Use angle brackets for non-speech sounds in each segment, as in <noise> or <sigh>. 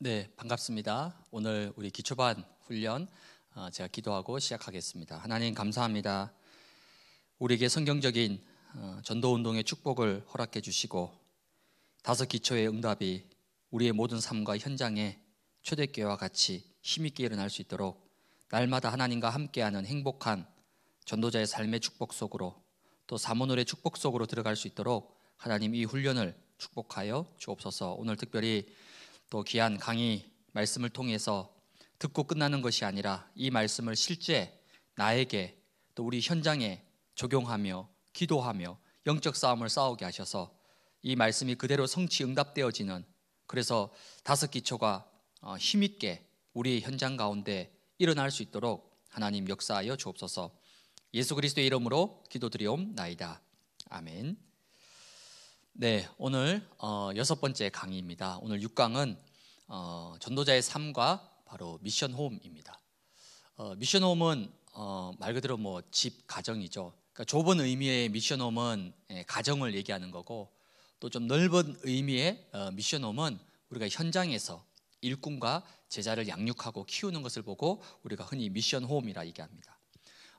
네, 반갑습니다. 오늘 우리 기초반 훈련 어, 제가 기도하고 시작하겠습니다. 하나님 감사합니다. 우리에게 성경적인 어, 전도 운동의 축복을 허락해 주시고 다섯 기초의 응답이 우리의 모든 삶과 현장에 초대교회와 같이 힘있게 일어날 수 있도록 날마다 하나님과 함께하는 행복한 전도자의 삶의 축복 속으로 또 사모놀의 축복 속으로 들어갈 수 있도록 하나님 이 훈련을 축복하여 주옵소서. 오늘 특별히 또 귀한 강의 말씀을 통해서 듣고 끝나는 것이 아니라 이 말씀을 실제 나에게 또 우리 현장에 적용하며 기도하며 영적 싸움을 싸우게 하셔서 이 말씀이 그대로 성취 응답되어지는 그래서 다섯 기초가 어, 힘있게 우리 현장 가운데 일어날 수 있도록 하나님 역사하여 주옵소서 예수 그리스도의 이름으로 기도드리옵나이다. 아멘. 네, 오늘 어, 여섯 번째 강의입니다. 오늘 6강은 어, 전도자의 삶과 바로 미션홈입니다. 어, 미션홈은 어, 말 그대로 뭐 집 가정이죠. 그러니까 좁은 의미의 미션홈은 예, 가정을 얘기하는 거고 또 좀 넓은 의미의 어, 미션홈은 우리가 현장에서 일꾼과 제자를 양육하고 키우는 것을 보고 우리가 흔히 미션홈이라 얘기합니다.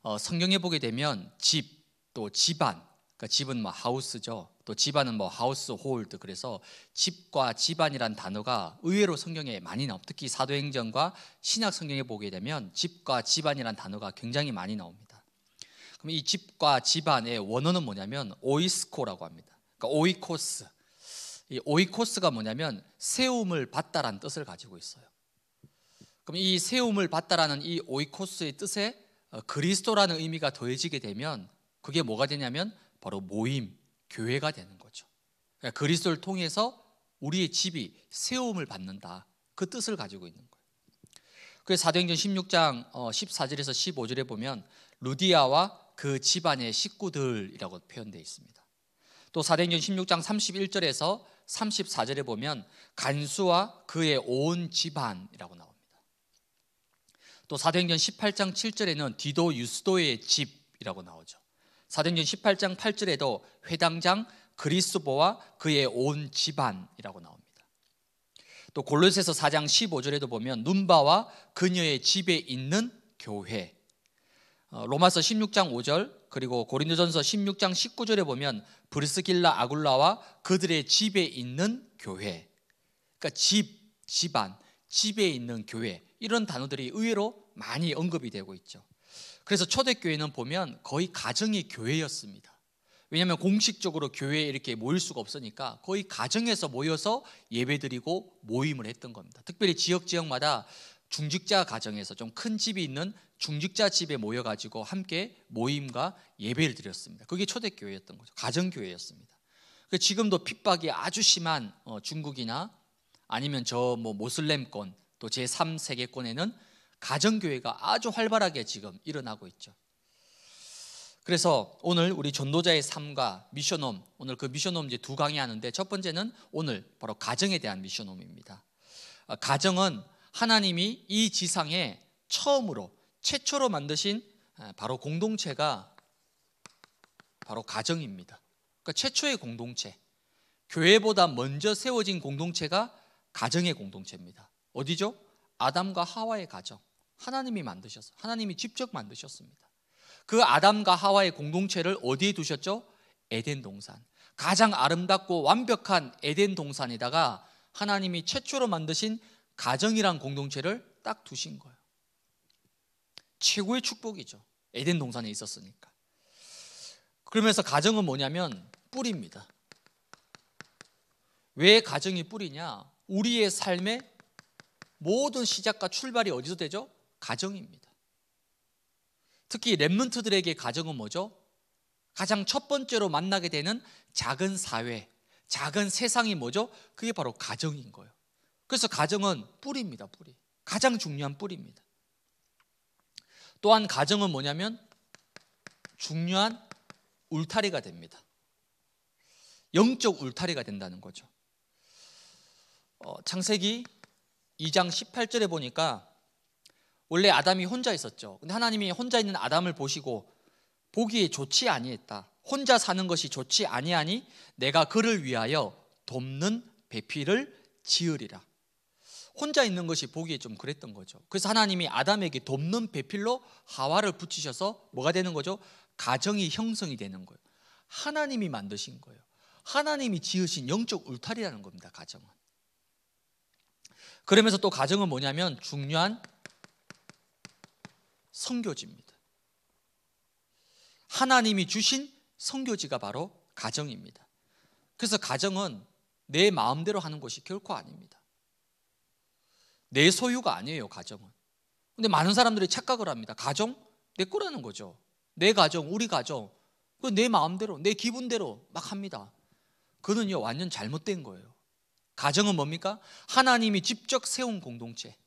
어, 성경에 보게 되면 집 또 집안 그러니까 집은 뭐 하우스죠. 또 집안은 뭐 하우스 홀드 그래서 집과 집안이란 단어가 의외로 성경에 많이 나옵니다. 특히 사도행전과 신약 성경에 보게 되면 집과 집안이란 단어가 굉장히 많이 나옵니다. 그럼 이 집과 집안의 원어는 뭐냐면 오이스코라고 합니다. 그러니까 오이코스. 이 오이코스가 뭐냐면 세움을 받다란 뜻을 가지고 있어요. 그럼 이 세움을 받다라는 이 오이코스의 뜻에 어, 그리스도라는 의미가 더해지게 되면 그게 뭐가 되냐면 바로 모임, 교회가 되는 거죠. 그러니까 그리스도를 통해서 우리의 집이 세움을 받는다. 그 뜻을 가지고 있는 거예요. 그래서 사도행전 16장 14절에서 어, 15절에 보면 루디아와 그 집안의 식구들이라고 표현되어 있습니다. 또 사도행전 16장 31절에서 34절에 보면 간수와 그의 온 집안이라고 나옵니다. 또 사도행전 18장 7절에는 디도 유스도의 집이라고 나오죠. 사도행전 18장 8절에도 회당장 그리스보와 그의 온 집안이라고 나옵니다. 또 골로새서 4장 15절에도 보면 눈바와 그녀의 집에 있는 교회. 어, 로마서 16장 5절 그리고 고린도전서 16장 19절에 보면 브리스길라 아굴라와 그들의 집에 있는 교회. 그러니까 집, 집안, 집에 있는 교회 이런 단어들이 의외로 많이 언급이 되고 있죠. 그래서 초대교회는 보면 거의 가정의 교회였습니다. 왜냐하면 공식적으로 교회에 이렇게 모일 수가 없으니까 거의 가정에서 모여서 예배드리고 모임을 했던 겁니다. 특별히 지역 지역마다 중직자 가정에서 좀 큰 집이 있는 중직자 집에 모여가지고 함께 모임과 예배를 드렸습니다. 그게 초대교회였던 거죠. 가정교회였습니다. 그 지금도 핍박이 아주 심한 어, 중국이나 아니면 저뭐 모슬렘권 또 제3세계권에는 가정교회가 아주 활발하게 지금 일어나고 있죠. 그래서 오늘 우리 전도자의 삶과 미션홈 오늘 그 미션홈 이제 두 강의 하는데 첫 번째는 오늘 바로 가정에 대한 미션홈입니다. 아, 가정은 하나님이 이 지상에 처음으로 최초로 만드신 아, 바로 공동체가 바로 가정입니다. 그러니까 최초의 공동체. 교회보다 먼저 세워진 공동체가 가정의 공동체입니다. 어디죠? 아담과 하와의 가정. 하나님이 만드셨어요. 하나님이 직접 만드셨습니다. 그 아담과 하와의 공동체를 어디에 두셨죠? 에덴 동산. 가장 아름답고 완벽한 에덴 동산에다가 하나님이 최초로 만드신 가정이란 공동체를 딱 두신 거예요. 최고의 축복이죠. 에덴 동산에 있었으니까. 그러면서 가정은 뭐냐면 뿌리입니다. 왜 가정이 뿌리냐? 우리의 삶의 모든 시작과 출발이 어디서 되죠? 가정입니다. 특히 랩런트들에게 가정은 뭐죠? 가장 첫 번째로 만나게 되는 작은 사회, 작은 세상이 뭐죠? 그게 바로 가정인 거예요. 그래서 가정은 뿌리입니다, 뿌리. 가장 중요한 뿌리입니다. 또한 가정은 뭐냐면 중요한 울타리가 됩니다. 영적 울타리가 된다는 거죠. 어, 창세기 2장 18절에 보니까 원래 아담이 혼자 있었죠. 근데 하나님이 혼자 있는 아담을 보시고 보기에 좋지 아니했다. 혼자 사는 것이 좋지 아니하니 내가 그를 위하여 돕는 배필을 지으리라. 혼자 있는 것이 보기에 좀 그랬던 거죠. 그래서 하나님이 아담에게 돕는 배필로 하와를 붙이셔서 뭐가 되는 거죠? 가정이 형성이 되는 거예요. 하나님이 만드신 거예요. 하나님이 지으신 영적 울타리라는 겁니다. 가정은. 그러면서 또 가정은 뭐냐면 중요한 성교지입니다. 하나님이 주신 성교지가 바로 가정입니다. 그래서 가정은 내 마음대로 하는 것이 결코 아닙니다. 내 소유가 아니에요, 가정은. 근데 많은 사람들이 착각을 합니다. 가정? 내 거라는 거죠. 내 가정, 우리 가정. 내 마음대로, 내 기분대로 막 합니다. 그는요, 완전 잘못된 거예요. 가정은 뭡니까? 하나님이 직접 세운 공동체.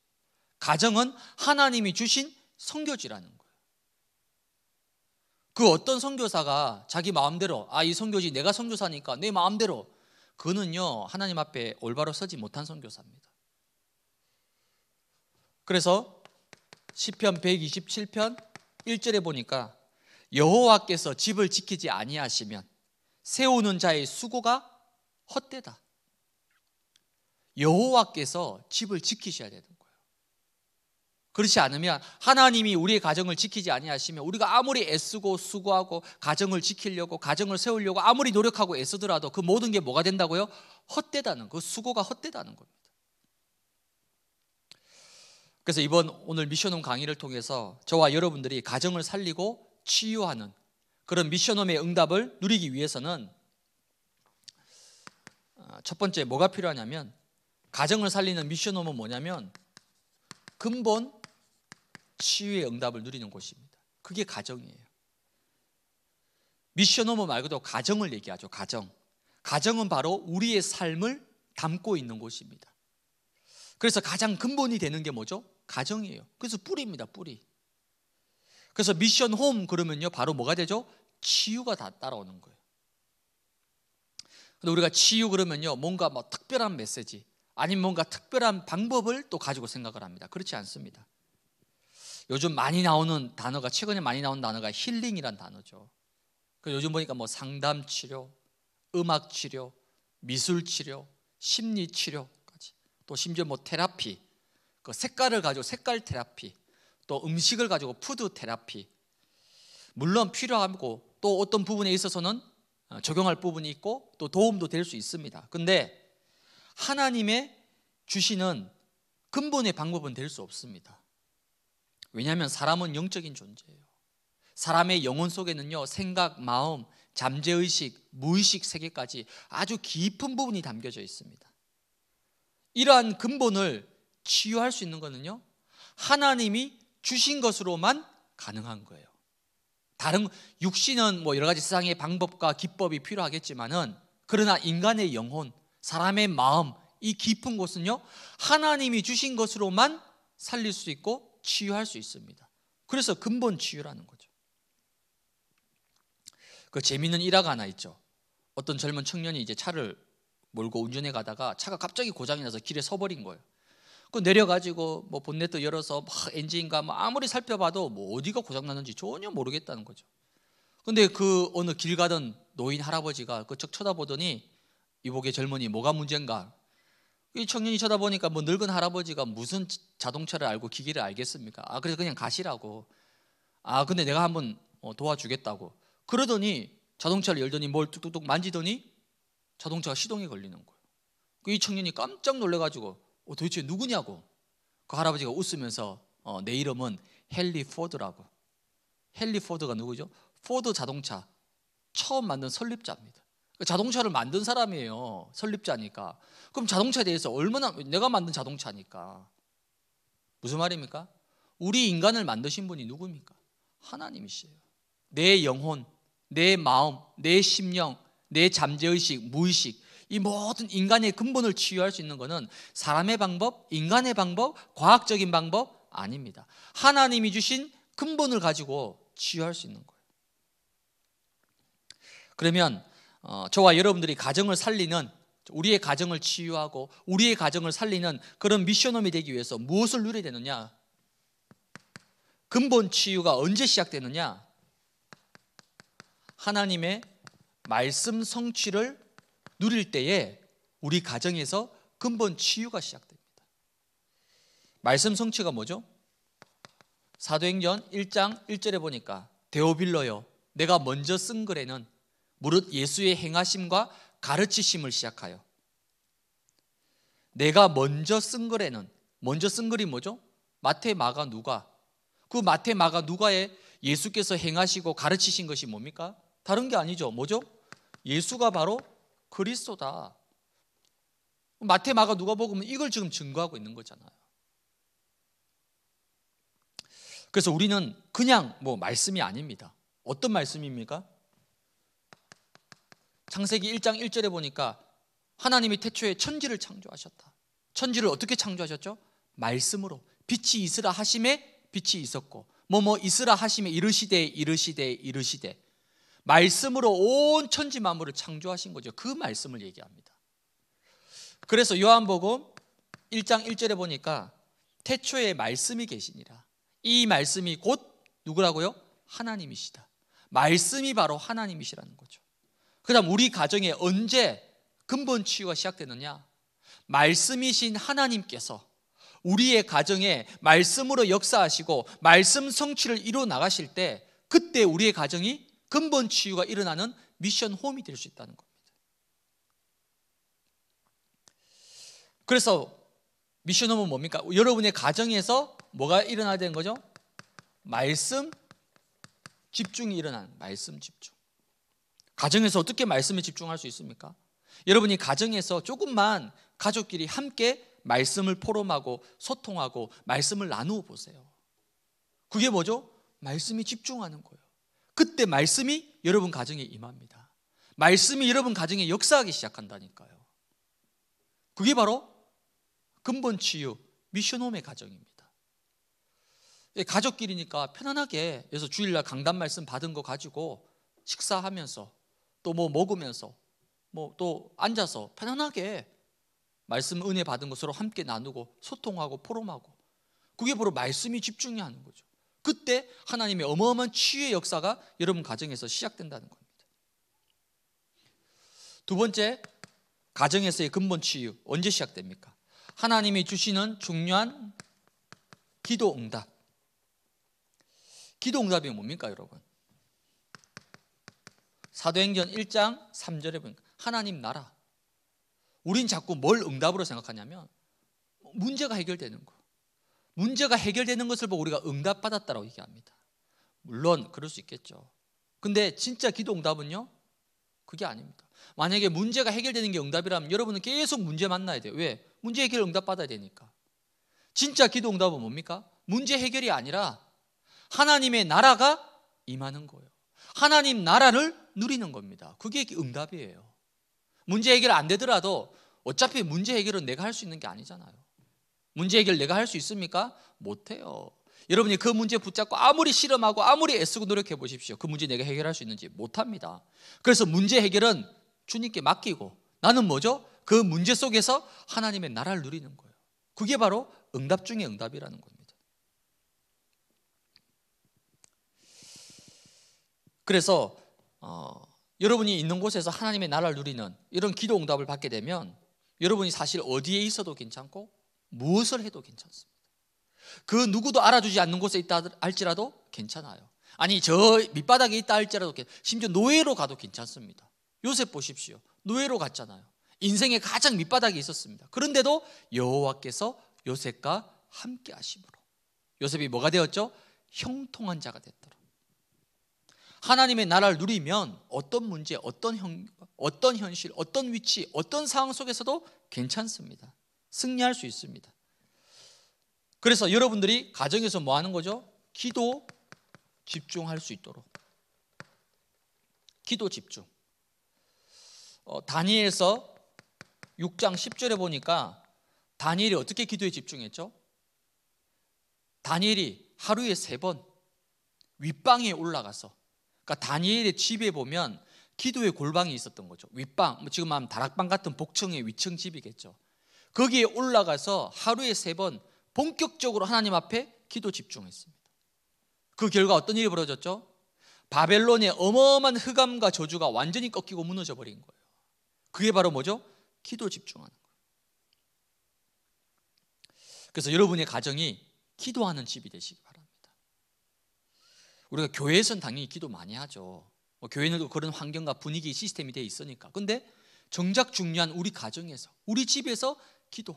가정은 하나님이 주신 성교지라는 거예요. 그 어떤 선교사가 자기 마음대로 아이 선교지 내가 선교사니까 내 마음대로 그는요 하나님 앞에 올바로 서지 못한 선교사입니다. 그래서 시편 127편 1절에 보니까 여호와께서 집을 지키지 아니하시면 세우는 자의 수고가 헛되다. 여호와께서 집을 지키셔야 되는 거예요. 그렇지 않으면 하나님이 우리의 가정을 지키지 아니하시면 우리가 아무리 애쓰고 수고하고 가정을 지키려고 가정을 세우려고 아무리 노력하고 애쓰더라도 그 모든 게 뭐가 된다고요? 헛되다는 그 수고가 헛되다는 겁니다. 그래서 이번 오늘 미션홈 강의를 통해서 저와 여러분들이 가정을 살리고 치유하는 그런 미션홈의 응답을 누리기 위해서는 아, 첫 번째 뭐가 필요하냐면 가정을 살리는 미션홈은 뭐냐면 근본 치유의 응답을 누리는 곳입니다. 그게 가정이에요. 미션 오모 말고도 가정을 얘기하죠. 가정. 가정은 바로 우리의 삶을 담고 있는 곳입니다. 그래서 가장 근본이 되는 게 뭐죠? 가정이에요. 그래서 뿌리입니다. 뿌리. 그래서 미션 홈 그러면요. 바로 뭐가 되죠? 치유가 다 따라오는 거예요. 근데 우리가 치유 그러면요. 뭔가 뭐 특별한 메시지 아니면 뭔가 특별한 방법을 또 가지고 생각을 합니다. 그렇지 않습니다. 요즘 많이 나오는 단어가 최근에 많이 나온 단어가 힐링이란 단어죠. 그 요즘 보니까 뭐 상담 치료, 음악 치료, 미술 치료, 심리 치료까지 또 심지어 뭐 테라피, 그 색깔을 가지고 색깔 테라피, 또 음식을 가지고 푸드 테라피. 물론 필요하고 또 어떤 부분에 있어서는 어, 적용할 부분이 있고 또 도움도 될 수 있습니다. 근데 하나님의 주시는 근본의 방법은 될 수 없습니다. 왜냐하면 사람은 영적인 존재예요. 사람의 영혼 속에는요 생각, 마음, 잠재의식, 무의식 세계까지 아주 깊은 부분이 담겨져 있습니다. 이러한 근본을 치유할 수 있는 것은요 하나님이 주신 것으로만 가능한 거예요. 다른 육신은 뭐 여러 가지 세상의 방법과 기법이 필요하겠지만은 그러나 인간의 영혼, 사람의 마음 이 깊은 곳은요 하나님이 주신 것으로만 살릴 수 있고 치유할 수 있습니다. 그래서 근본 치유라는 거죠. 그 재미있는 일화가 하나 있죠. 어떤 젊은 청년이 이제 차를 몰고 운전해 가다가 차가 갑자기 고장이 나서 길에 서버린 거예요. 그 내려가지고 뭐 본넷도 열어서 막 엔진과 뭐 아무리 살펴봐도 뭐 어디가 고장 났는지 전혀 모르겠다는 거죠. 근데 그 어느 길 가던 노인 할아버지가 그척 쳐다보더니 이복의 젊은이 뭐가 문제인가 이 청년이 쳐다보니까 뭐 늙은 할아버지가 무슨 자동차를 알고 기계를 알겠습니까? 아 그래서 그냥 가시라고. 아 근데 내가 한번 어, 도와주겠다고. 그러더니 자동차를 열더니 뭘 뚝뚝뚝 만지더니 자동차가 시동이 걸리는 거예요. 그 이 청년이 깜짝 놀래가지고 어, 도대체 누구냐고. 그 할아버지가 웃으면서 어, 내 이름은 헨리 포드라고. 헨리 포드가 누구죠? 포드 자동차 처음 만든 설립자입니다. 그 자동차를 만든 사람이에요. 설립자니까. 그럼 자동차에 대해서 얼마나 내가 만든 자동차니까. 무슨 말입니까? 우리 인간을 만드신 분이 누구입니까? 하나님이시에요. 내 영혼, 내 마음, 내 심령, 내 잠재의식, 무의식 이 모든 인간의 근본을 치유할 수 있는 것은 사람의 방법, 인간의 방법, 과학적인 방법 아닙니다. 하나님이 주신 근본을 가지고 치유할 수 있는 거예요. 그러면 어, 저와 여러분들이 가정을 살리는 우리의 가정을 치유하고 우리의 가정을 살리는 그런 미션홈이 되기 위해서 무엇을 누려야 되느냐? 근본 치유가 언제 시작되느냐? 하나님의 말씀 성취를 누릴 때에 우리 가정에서 근본 치유가 시작됩니다. 말씀 성취가 뭐죠? 사도행전 1장 1절에 보니까 데오빌러여 내가 먼저 쓴 글에는 무릇 예수의 행하심과 가르치심을 시작하여 내가 먼저 쓴 글에는 먼저 쓴 글이 뭐죠? 마태, 마가, 누가 그 마태, 마가, 누가에 예수께서 행하시고 가르치신 것이 뭡니까? 다른 게 아니죠 뭐죠? 예수가 바로 그리스도다 마태, 마가, 누가 보면 이걸 지금 증거하고 있는 거잖아요 그래서 우리는 그냥 뭐 말씀이 아닙니다 어떤 말씀입니까? 창세기 1장 1절에 보니까 하나님이 태초에 천지를 창조하셨다. 천지를 어떻게 창조하셨죠? 말씀으로 빛이 있으라 하심에 빛이 있었고 뭐 뭐 있으라 하심에 이르시되 이르시되 이르시되 말씀으로 온 천지 만물을 창조하신 거죠. 그 말씀을 얘기합니다. 그래서 요한복음 1장 1절에 보니까 태초에 말씀이 계시니라. 이 말씀이 곧 누구라고요? 하나님이시다. 말씀이 바로 하나님이시라는 거죠. 그다음 우리 가정에 언제 근본 치유가 시작되느냐? 말씀이신 하나님께서 우리의 가정에 말씀으로 역사하시고 말씀 성취를 이루어 나가실 때 그때 우리의 가정이 근본 치유가 일어나는 미션 홈이 될 수 있다는 겁니다. 그래서 미션 홈은 뭡니까? 여러분의 가정에서 뭐가 일어나야 되는 거죠? 말씀 집중이 일어난 말씀 집중. 가정에서 어떻게 말씀에 집중할 수 있습니까? 여러분이 가정에서 조금만 가족끼리 함께 말씀을 포럼하고 소통하고 말씀을 나누어 보세요. 그게 뭐죠? 말씀이 집중하는 거예요. 그때 말씀이 여러분 가정에 임합니다. 말씀이 여러분 가정에 역사하기 시작한다니까요. 그게 바로 근본 치유 미션홈의 가정입니다. 예, 가족끼리니까 편안하게 그래서 주일날 강단 말씀 받은 거 가지고 식사하면서 또뭐 먹으면서 뭐 또 앉아서 편안하게 말씀 은혜 받은 것으로 함께 나누고 소통하고 포럼하고 그게 바로 말씀이 집중이 하는 거죠. 그때 하나님의 어마어마한 치유의 역사가 여러분 가정에서 시작된다는 겁니다. 두 번째 가정에서의 근본 치유 언제 시작됩니까? 하나님이 주시는 중요한 기도 응답. 기도 응답이 뭡니까, 여러분? 사도행전 1장 3절에 보니까 하나님 나라. 우린 자꾸 뭘 응답으로 생각하냐면 문제가 해결되는 거. 문제가 해결되는 것을 보고 우리가 응답받았다라고 얘기합니다. 물론 그럴 수 있겠죠. 근데 진짜 기도 응답은요? 그게 아닙니다. 만약에 문제가 해결되는 게 응답이라면 여러분은 계속 문제 만나야 돼요. 왜? 문제 해결 응답 받아야 되니까. 진짜 기도 응답은 뭡니까? 문제 해결이 아니라 하나님의 나라가 임하는 거예요. 하나님 나라를 누리는 겁니다. 그게 응답이에요. 문제 해결 안 되더라도 어차피 문제 해결은 내가 할 수 있는 게 아니잖아요. 문제 해결 내가 할 수 있습니까? 못 해요. 여러분이 그 문제 붙잡고 아무리 실험하고 아무리 애쓰고 노력해 보십시오. 그 문제 내가 해결할 수 있는지 못 합니다. 그래서 문제 해결은 주님께 맡기고 나는 뭐죠? 그 문제 속에서 하나님의 나라를 누리는 거예요. 그게 바로 응답 중의 응답이라는 거예요 그래서 어, 여러분이 있는 곳에서 하나님의 나라를 누리는 이런 기도 응답을 받게 되면 여러분이 사실 어디에 있어도 괜찮고 무엇을 해도 괜찮습니다. 그 누구도 알아주지 않는 곳에 있다 할지라도 괜찮아요. 아니 저 밑바닥에 있다 할지라도 괜찮, 심지어 노예로 가도 괜찮습니다. 요셉 보십시오. 노예로 갔잖아요. 인생의 가장 밑바닥에 있었습니다. 그런데도 여호와께서 요셉과 함께 하심으로 요셉이 뭐가 되었죠? 형통한 자가 됐더라. 하나님의 나라를 누리면 어떤 문제, 어떤 형, 어떤 현실, 어떤 위치, 어떤 상황 속에서도 괜찮습니다. 승리할 수 있습니다. 그래서 여러분들이 가정에서 뭐 하는 거죠? 기도 집중할 수 있도록. 기도 집중. 어, 다니엘서 6장 10절에 보니까 다니엘이 어떻게 기도에 집중했죠? 다니엘이 하루에 세 번 윗방에 올라가서 그러니까 다니엘의 집에 보면 기도의 골방이 있었던 거죠. 윗방, 뭐 지금 하면 다락방 같은 복층의 위층 집이겠죠. 거기에 올라가서 하루에 세 번 본격적으로 하나님 앞에 기도 집중했습니다. 그 결과 어떤 일이 벌어졌죠? 바벨론의 어마어마한 흑암과 저주가 완전히 꺾이고 무너져 버린 거예요. 그게 바로 뭐죠? 기도 집중하는 거예요. 그래서 여러분의 가정이 기도하는 집이 되시기 바랍니다. 우리가 교회에서는 당연히 기도 많이 하죠. 뭐 교회는 그런 환경과 분위기 시스템이 돼 있으니까. 근데 정작 중요한 우리 가정에서, 우리 집에서 기도.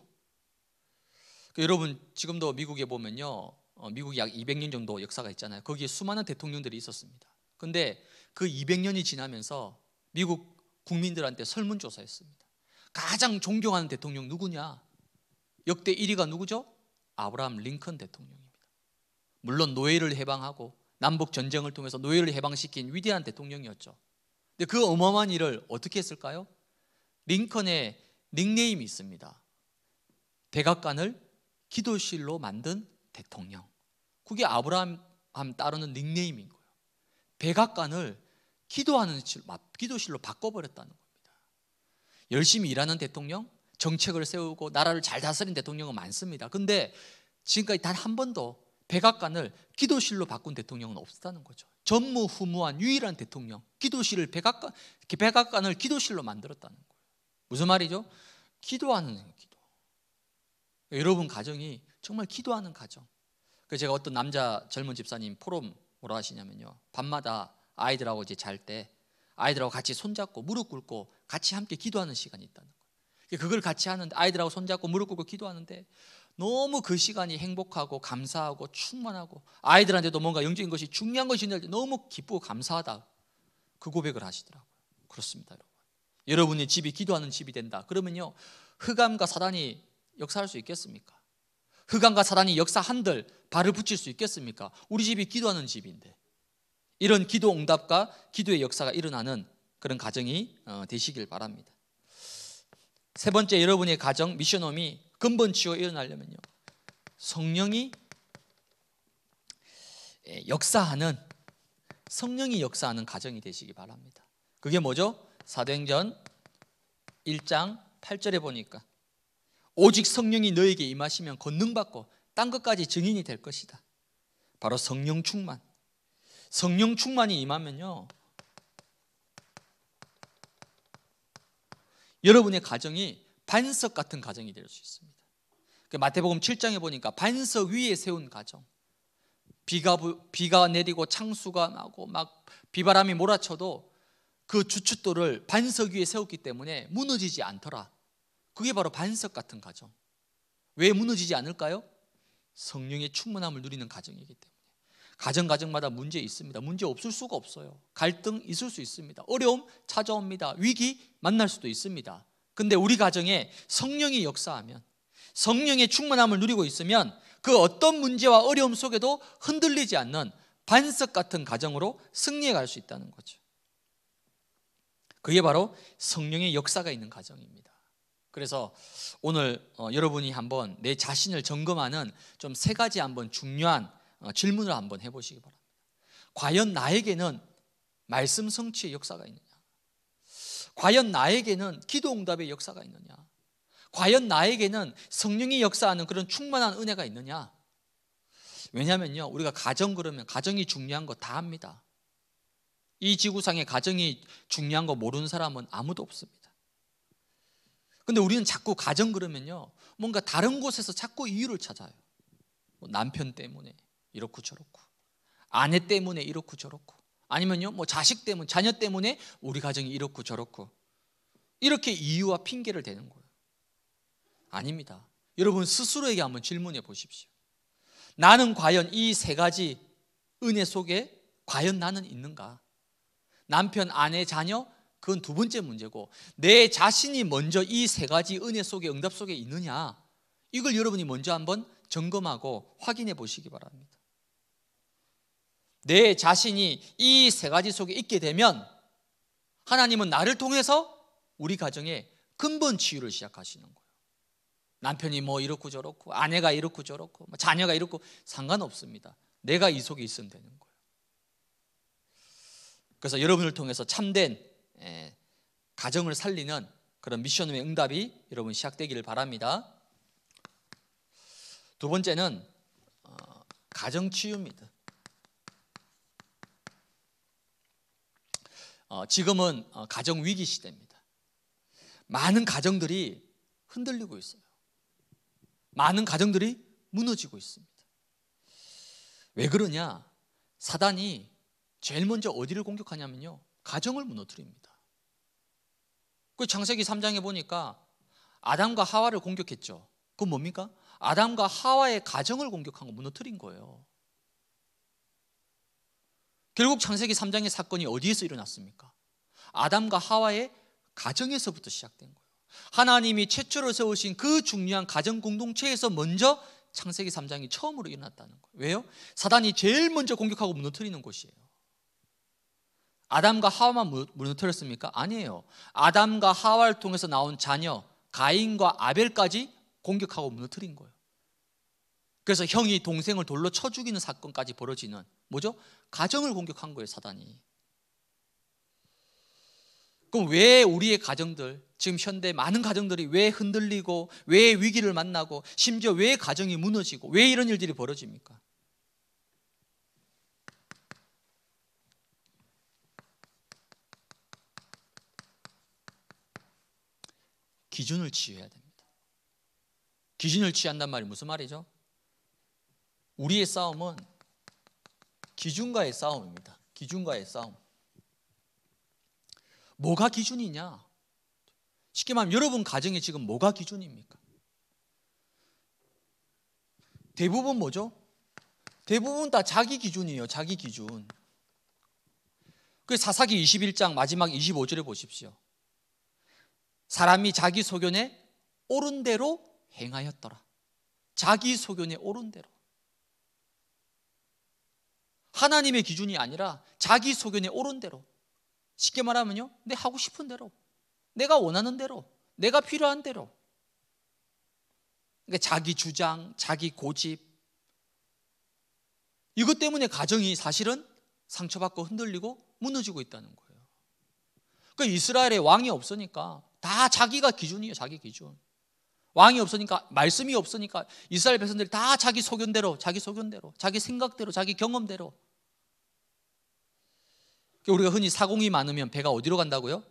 그 여러분 지금도 미국에 보면요, 어, 미국이 약 200년 정도 역사가 있잖아요. 거기에 수많은 대통령들이 있었습니다. 근데 그 200년이 지나면서 미국 국민들한테 설문조사했습니다. 가장 존경하는 대통령 누구냐? 역대 1위가 누구죠? 아브라함 링컨 대통령입니다. 물론 노예를 해방하고 남북 전쟁을 통해서 노예를 해방시킨 위대한 대통령이었죠. 근데 그 어마어마한 일을 어떻게 했을까요? 링컨의 닉네임이 있습니다. 백악관을 기도실로 만든 대통령. 그게 아브라함 따르는 닉네임인 거예요. 백악관을 기도하는 기도실로 바꿔버렸다는 겁니다. 열심히 일하는 대통령, 정책을 세우고 나라를 잘 다스린 대통령은 많습니다. 근데 지금까지 단 한 번도 백악관을 기도실로 바꾼 대통령은 없었다는 거죠. 전무후무한 유일한 대통령, 기도실을 백악관, 백악관을 기도실로 만들었다는 거예요. 무슨 말이죠? 기도하는 기도. 여러분 가정이 정말 기도하는 가정. 그 제가 어떤 남자 젊은 집사님 포럼 뭐라 하시냐면요. 밤마다 아이들하고 이제 잘 때 아이들하고 같이 손잡고 무릎 꿇고 같이 함께 기도하는 시간이 있다는 거예요. 그걸 같이 하는데 아이들하고 손잡고 무릎 꿇고 기도하는데 너무 그 시간이 행복하고 감사하고 충만하고 아이들한테도 뭔가 영적인 것이 중요한 것이 있는데 너무 기쁘고 감사하다 그 고백을 하시더라고요. 그렇습니다, 여러분. 여러분의 집이 기도하는 집이 된다. 그러면요 흑암과 사단이 역사할 수 있겠습니까? 흑암과 사단이 역사 한들 발을 붙일 수 있겠습니까? 우리 집이 기도하는 집인데 이런 기도 응답과 기도의 역사가 일어나는 그런 가정이 어, 되시길 바랍니다. 세 번째 여러분의 가정 미션홈이 근본 치유가 일어나려면요. 성령이 예, 역사하는 성령이 역사하는 가정이 되시기 바랍니다. 그게 뭐죠? 사도행전 1장 8절에 보니까 오직 성령이 너에게 임하시면 권능받고 딴 것까지 증인이 될 것이다. 바로 성령 충만. 성령 충만이 임하면요. 여러분의 가정이 반석 같은 가정이 될 수 있습니다. 그 마태복음 7장에 보니까 반석 위에 세운 가정. 비가 비가 내리고 창수가 나고 막 비바람이 몰아쳐도 그 주춧돌을 반석 위에 세웠기 때문에 무너지지 않더라. 그게 바로 반석 같은 가정. 왜 무너지지 않을까요? 성령의 충분함을 누리는 가정이기 때문에. 가정 가정마다 문제 있습니다. 문제 없을 수가 없어요. 갈등 있을 수 있습니다. 어려움 찾아옵니다. 위기 만날 수도 있습니다. 근데 우리 가정에 성령이 역사하면 성령의 충만함을 누리고 있으면 그 어떤 문제와 어려움 속에도 흔들리지 않는 반석 같은 가정으로 승리해 갈 수 있다는 거죠. 그게 바로 성령의 역사가 있는 가정입니다. 그래서 오늘 어, 여러분이 한번 내 자신을 점검하는 좀 세 가지 한번 중요한 어, 질문을 한번 해보시기 바랍니다. 과연 나에게는 말씀 성취의 역사가 있느냐? 과연 나에게는 기도 응답의 역사가 있느냐? 과연 나에게는 성령이 역사하는 그런 충만한 은혜가 있느냐? 왜냐면요, 우리가 가정 그러면 가정이 중요한 거 다 압니다. 이 지구상에 가정이 중요한 거 모르는 사람은 아무도 없습니다. 근데 우리는 자꾸 가정 그러면요, 뭔가 다른 곳에서 자꾸 이유를 찾아요. 뭐 남편 때문에 이렇고 저렇고, 아내 때문에 이렇고 저렇고, 아니면요, 뭐 자식 때문에, 자녀 때문에 우리 가정이 이렇고 저렇고, 이렇게 이유와 핑계를 대는 거예요. 아닙니다. 여러분 스스로에게 한번 질문해 보십시오. 나는 과연 이 세 가지 은혜 속에 과연 나는 있는가? 남편, 아내, 자녀 그건 두 번째 문제고 내 자신이 먼저 이 세 가지 은혜 속에 응답 속에 있느냐? 이걸 여러분이 먼저 한번 점검하고 확인해 보시기 바랍니다. 내 자신이 이 세 가지 속에 있게 되면 하나님은 나를 통해서 우리 가정에 근본 치유를 시작하시는 거예요. 남편이 뭐 이렇고 저렇고 아내가 이렇고 저렇고 뭐 자녀가 이렇고 상관없습니다. 내가 이 속에 있으면 되는 거예요. 그래서 여러분을 통해서 참된 예, 가정을 살리는 그런 미션의 응답이 여러분 시작되기를 바랍니다. 두 번째는 어, 가정 치유입니다. 어, 지금은 어, 가정 위기 시대입니다. 많은 가정들이 흔들리고 있어요. 많은 가정들이 무너지고 있습니다. 왜 그러냐? 사단이 제일 먼저 어디를 공격하냐면요. 가정을 무너뜨립니다. 그 창세기 3장에 보니까 아담과 하와를 공격했죠. 그건 뭡니까? 아담과 하와의 가정을 공격한 거 무너뜨린 거예요. 결국 창세기 3장의 사건이 어디에서 일어났습니까? 아담과 하와의 가정에서부터 시작된 거예요. 하나님이 최초로 세우신 그 중요한 가정 공동체에서 먼저 창세기 3장이 처음으로 일어났다는 거예요. 왜요? 사단이 제일 먼저 공격하고 무너뜨리는 곳이에요. 아담과 하와만 무너뜨렸습니까? 아니에요. 아담과 하와를 통해서 나온 자녀 가인과 아벨까지 공격하고 무너뜨린 거예요. 그래서 형이 동생을 돌로 쳐 죽이는 사건까지 벌어지는 뭐죠? 가정을 공격한 거예요, 사단이. 그럼 왜 우리의 가정들, 지금 현대 많은 가정들이 왜 흔들리고, 왜 위기를 만나고, 심지어 왜 가정이 무너지고, 왜 이런 일들이 벌어집니까? 기준을 취해야 됩니다. 기준을 취한단 말이 무슨 말이죠? 우리의 싸움은 기준과의 싸움입니다. 기준과의 싸움. 뭐가 기준이냐? 쉽게 말하면 여러분 가정에 지금 뭐가 기준입니까? 대부분 뭐죠? 대부분 다 자기 기준이에요. 자기 기준. 그 사사기 21장 마지막 25절에 보십시오. 사람이 자기 소견에 옳은 대로 행하였더라. 자기 소견에 옳은 대로. 하나님의 기준이 아니라 자기 소견에 옳은 대로. 쉽게 말하면요. 내 하고 싶은 대로, 내가 원하는 대로, 내가 필요한 대로. 그러니까 자기 주장, 자기 고집. 이것 때문에 가정이 사실은 상처받고 흔들리고 무너지고 있다는 거예요. 그러니까 이스라엘에 왕이 없으니까 다 자기가 기준이에요, 자기 기준. 왕이 없으니까 말씀이 없으니까 이스라엘 백성들이 다 자기 소견대로, 자기 소견대로, 자기 생각대로, 자기 경험대로 그러니까 우리가 흔히 사공이 많으면 배가 어디로 간다고요?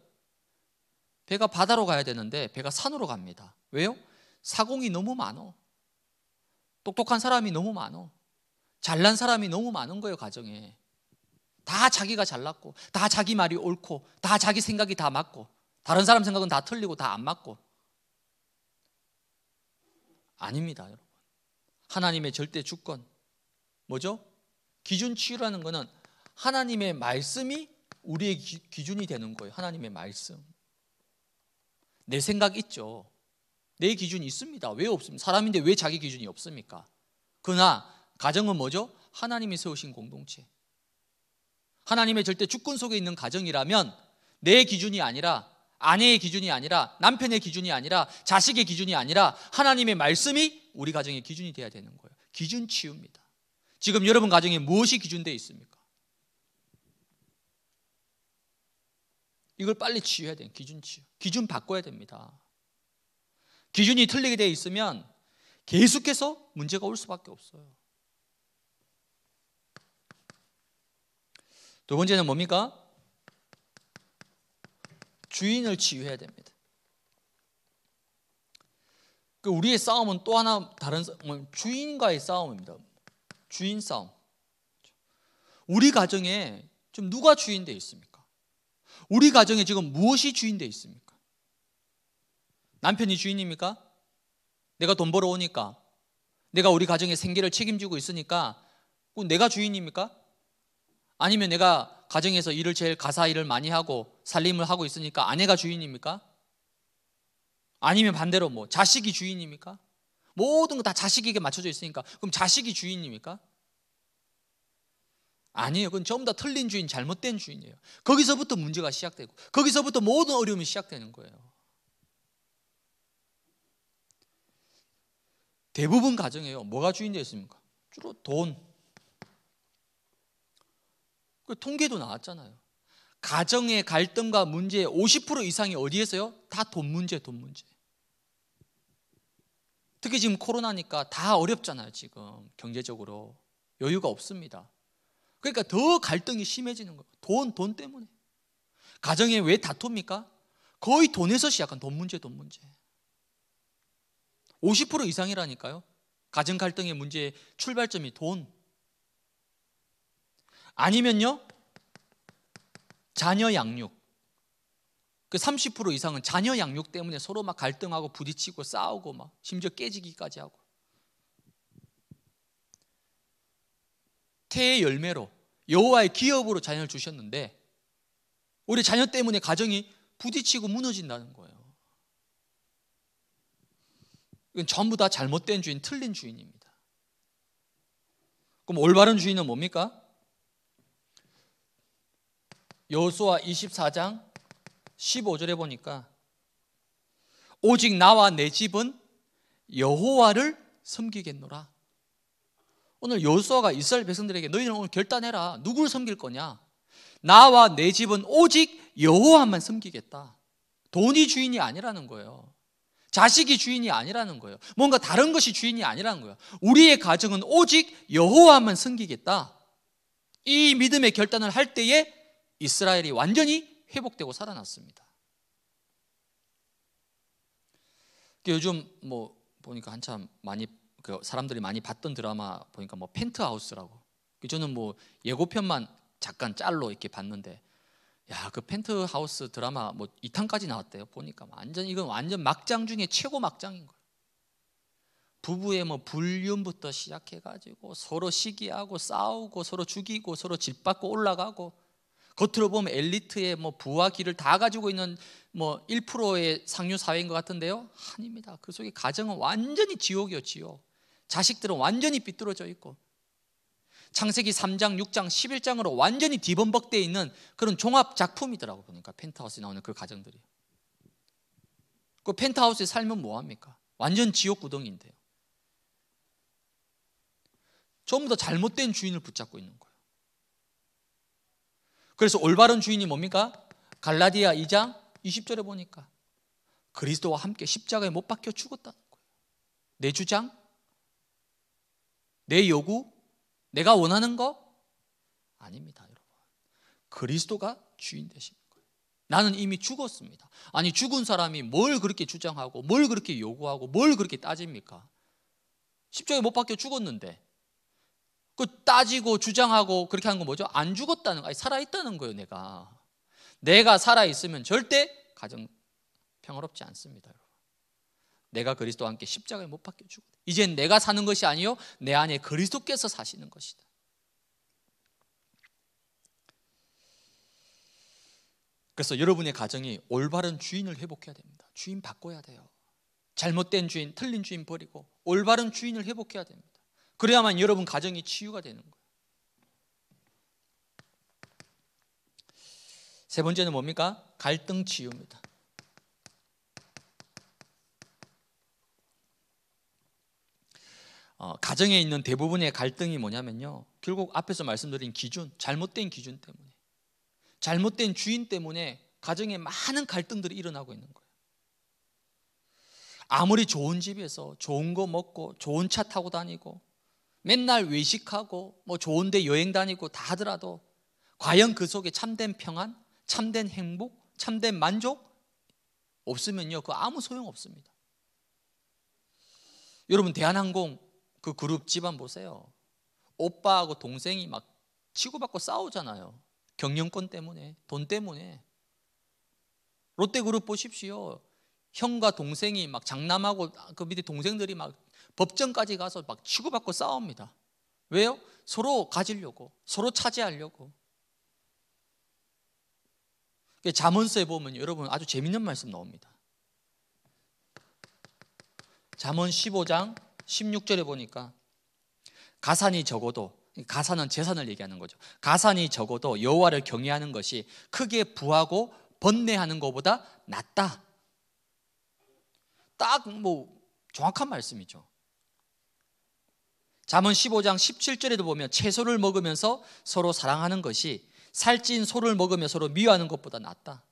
배가 바다로 가야 되는데 배가 산으로 갑니다. 왜요? 사공이 너무 많어. 똑똑한 사람이 너무 많어. 잘난 사람이 너무 많은 거예요, 가정에. 다 자기가 잘났고, 다 자기 말이 옳고, 다 자기 생각이 다 맞고, 다른 사람 생각은 다 틀리고 다 안 맞고. 아닙니다, 여러분. 하나님의 절대 주권. 뭐죠? 기준치유라는 거는 하나님의 말씀이 우리의 기준이 되는 거예요. 하나님의 말씀. 내 생각 있죠. 내 기준이 있습니다. 왜 없습니까? 사람인데 왜 자기 기준이 없습니까? 그러나 가정은 뭐죠? 하나님이 세우신 공동체. 하나님의 절대 주권 속에 있는 가정이라면 내 기준이 아니라 아내의 기준이 아니라 남편의 기준이 아니라 자식의 기준이 아니라 하나님의 말씀이 우리 가정의 기준이 돼야 되는 거예요. 기준치유입니다. 지금 여러분 가정에 무엇이 기준되어 있습니까? 이걸 빨리 치유해야 돼요. 기준 치유. 기준 바꿔야 됩니다. 기준이 틀리게 되 있으면 계속해서 문제가 올 수밖에 없어요. 두 번째는 뭡니까? 주인을 치유해야 됩니다. 그 우리의 싸움은 또 하나 다른 뭐 주인과의 싸움입니다. 주인 싸움. 우리 가정에 좀 누가 주인 되 있습니까? 우리 가정에 지금 무엇이 주인돼 있습니까? 남편이 주인입니까? 내가 돈 벌어오니까 내가 우리 가정의 생계를 책임지고 있으니까 꼭 내가 주인입니까? 아니면 내가 가정에서 일을 제일 가사 일을 많이 하고 살림을 하고 있으니까 아내가 주인입니까? 아니면 반대로 뭐 자식이 주인입니까? 모든 거 다 자식에게 맞춰져 있으니까 그럼 자식이 주인입니까? 아니에요. 그건 전부 다 틀린 주인, 잘못된 주인이에요. 거기서부터 문제가 시작되고, 거기서부터 모든 어려움이 시작되는 거예요. 대부분 가정에요. 뭐가 주인 되었습니까? 주로 돈. 그 통계도 나왔잖아요. 가정의 갈등과 문제의 50% 이상이 어디에서요? 다 돈 문제, 돈 문제. 특히 지금 코로나니까 다 어렵잖아요, 지금. 경제적으로. 여유가 없습니다. 그러니까 더 갈등이 심해지는 거예요. 돈, 돈 때문에. 가정에 왜 다툽니까? 거의 돈에서 시작한 돈 문제, 돈 문제. 50% 이상이라니까요. 가정 갈등의 문제의 출발점이 돈. 아니면요. 자녀 양육. 그 30% 이상은 자녀 양육 때문에 서로 막 갈등하고 부딪히고 싸우고 막 심지어 깨지기까지 하고. 태의 열매로 여호와의 기업으로 자녀를 주셨는데 우리 자녀 때문에 가정이 부딪히고 무너진다는 거예요. 이건 전부 다 잘못된 주인, 틀린 주인입니다. 그럼 올바른 주인은 뭡니까? 여호수아 24장 15절에 보니까 오직 나와 내 집은 여호와를 섬기겠노라. 오늘 여호수아가 이스라엘 백성들에게 너희는 오늘 결단해라. 누구를 섬길 거냐? 나와 내 집은 오직 여호와만 섬기겠다. 돈이 주인이 아니라는 거예요. 자식이 주인이 아니라는 거예요. 뭔가 다른 것이 주인이 아니라는 거예요. 우리의 가정은 오직 여호와만 섬기겠다. 이 믿음의 결단을 할 때에 이스라엘이 완전히 회복되고 살아났습니다. 그러니까 요즘 뭐 보니까 한참 많이 그 사람들이 많이 봤던 드라마 보니까 뭐 펜트하우스라고. 그 저는 뭐 예고편만 잠깐 짤로 이렇게 봤는데 야그 펜트하우스 드라마 뭐 2탄까지 나왔대요. 보니까 완전 이건 완전 막장 중에 최고 막장인 거예요. 부부의 뭐 불륜부터 시작해 가지고 서로 시기하고 싸우고 서로 죽이고 서로 짓밟고 올라가고 겉으로 보면 엘리트의 뭐 부와 기를 다 가지고 있는 뭐 1%의 상류 사회인 것 같은데요. 아닙니다. 그 속에 가정은 완전히 지옥이요, 지옥. 자식들은 완전히 삐뚤어져 있고 창세기 3장, 6장, 11장으로 완전히 뒤범벅되어 있는 그런 종합 작품이더라고 보니까 펜트하우스에 나오는 그 가정들이. 그 펜트하우스에 살면 뭐 합니까? 완전 지옥 구덩이인데요. 전부 다 잘못된 주인을 붙잡고 있는 거예요. 그래서 올바른 주인이 뭡니까? 갈라디아 2장 20절에 보니까 그리스도와 함께 십자가에 못 박혀 죽었다는 거예요. 내 주장, 내 요구, 내가 원하는 거 아닙니다, 여러분. 그리스도가 주인 되시 거예요. 나는 이미 죽었습니다. 아니 죽은 사람이 뭘 그렇게 주장하고 뭘 그렇게 요구하고 뭘 그렇게 따집니까? 십자가에 못 박혀 죽었는데 그 따지고 주장하고 그렇게 한건 뭐죠? 안 죽었다는 거, 아니 살아 있다는 거예요, 내가. 내가 살아 있으면 절대 가정 평화롭지 않습니다, 여러분. 내가 그리스도와 함께 십자가에 못 박혀 죽어. 이젠 내가 사는 것이 아니요 내 안에 그리스도께서 사시는 것이다. 그래서 여러분의 가정이 올바른 주인을 회복해야 됩니다. 주인 바꿔야 돼요. 잘못된 주인, 틀린 주인 버리고 올바른 주인을 회복해야 됩니다. 그래야만 여러분 가정이 치유가 되는 거예요. 세 번째는 뭡니까? 갈등 치유입니다. 어, 가정에 있는 대부분의 갈등이 뭐냐면요. 결국 앞에서 말씀드린 기준, 잘못된 기준 때문에, 잘못된 주인 때문에 가정에 많은 갈등들이 일어나고 있는 거예요. 아무리 좋은 집에서 좋은 거 먹고 좋은 차 타고 다니고 맨날 외식하고 뭐 좋은데 여행 다니고 다 하더라도 과연 그 속에 참된 평안, 참된 행복, 참된 만족 없으면요 그 아무 소용 없습니다. 여러분 대한항공 그 그룹 집안 보세요. 오빠하고 동생이 막 치고받고 싸우잖아요. 경영권 때문에, 돈 때문에. 롯데그룹 보십시오. 형과 동생이 막 장남하고 그 밑에 동생들이 막 법정까지 가서 막 치고받고 싸웁니다. 왜요? 서로 가지려고, 서로 차지하려고. 자문서에 보면 여러분 아주 재밌는 말씀 나옵니다. 자문 15장 16절에 보니까 가산이 적어도 가산은 재산을 얘기하는 거죠. 가산이 적어도 여호와를 경외하는 것이 크게 부하고 번뇌하는 것보다 낫다. 딱 뭐 정확한 말씀이죠. 잠언 15장 17절에도 보면 채소를 먹으면서 서로 사랑하는 것이 살찐 소를 먹으며 서로 미워하는 것보다 낫다.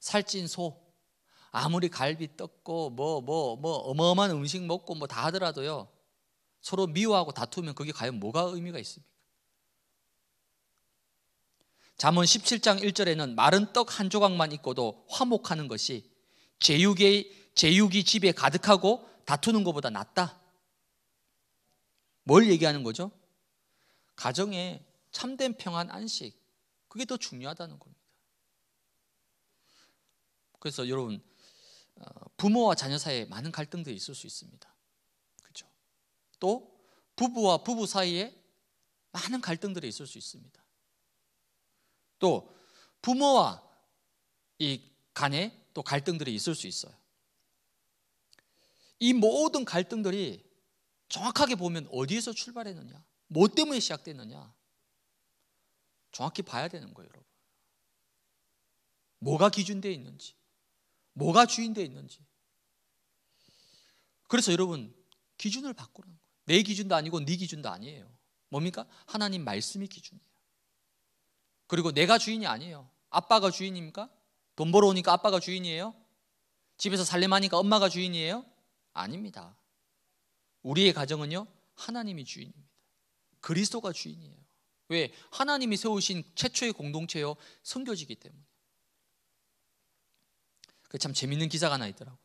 살찐 소 아무리 갈비 떴고 뭐뭐뭐 뭐, 뭐 어마어마한 음식 먹고 뭐 다 하더라도요 서로 미워하고 다투면 그게 과연 뭐가 의미가 있습니까? 잠언 17장 1절에는 마른 떡 한 조각만 있고도 화목하는 것이 제육의 제육이 집에 가득하고 다투는 것보다 낫다. 뭘 얘기하는 거죠? 가정에 참된 평안 안식 그게 더 중요하다는 겁니다. 그래서 여러분 어, 부모와 자녀 사이에 많은 갈등들이 있을 수 있습니다. 그죠또 부부와 부부 사이에 많은 갈등들이 있을 수 있습니다. 또 부모와 이 간에 또 갈등들이 있을 수 있어요. 이 모든 갈등들이 정확하게 보면 어디에서 출발했느냐? 뭐 때문에 시작됐느냐? 정확히 봐야 되는 거예요, 여러분. 뭐가 기준되어 있는지. 뭐가 주인되어 있는지. 그래서 여러분 기준을 바꾸라는 거예요. 내 기준도 아니고 네 기준도 아니에요. 뭡니까? 하나님 말씀이 기준이에요. 그리고 내가 주인이 아니에요. 아빠가 주인입니까? 돈 벌어오니까 아빠가 주인이에요? 집에서 살림하니까 엄마가 주인이에요? 아닙니다. 우리의 가정은요 하나님이 주인입니다. 그리스도가 주인이에요. 왜? 하나님이 세우신 최초의 공동체요 성교지기 때문에. 그참 재밌는 기사가 하나 있더라고요.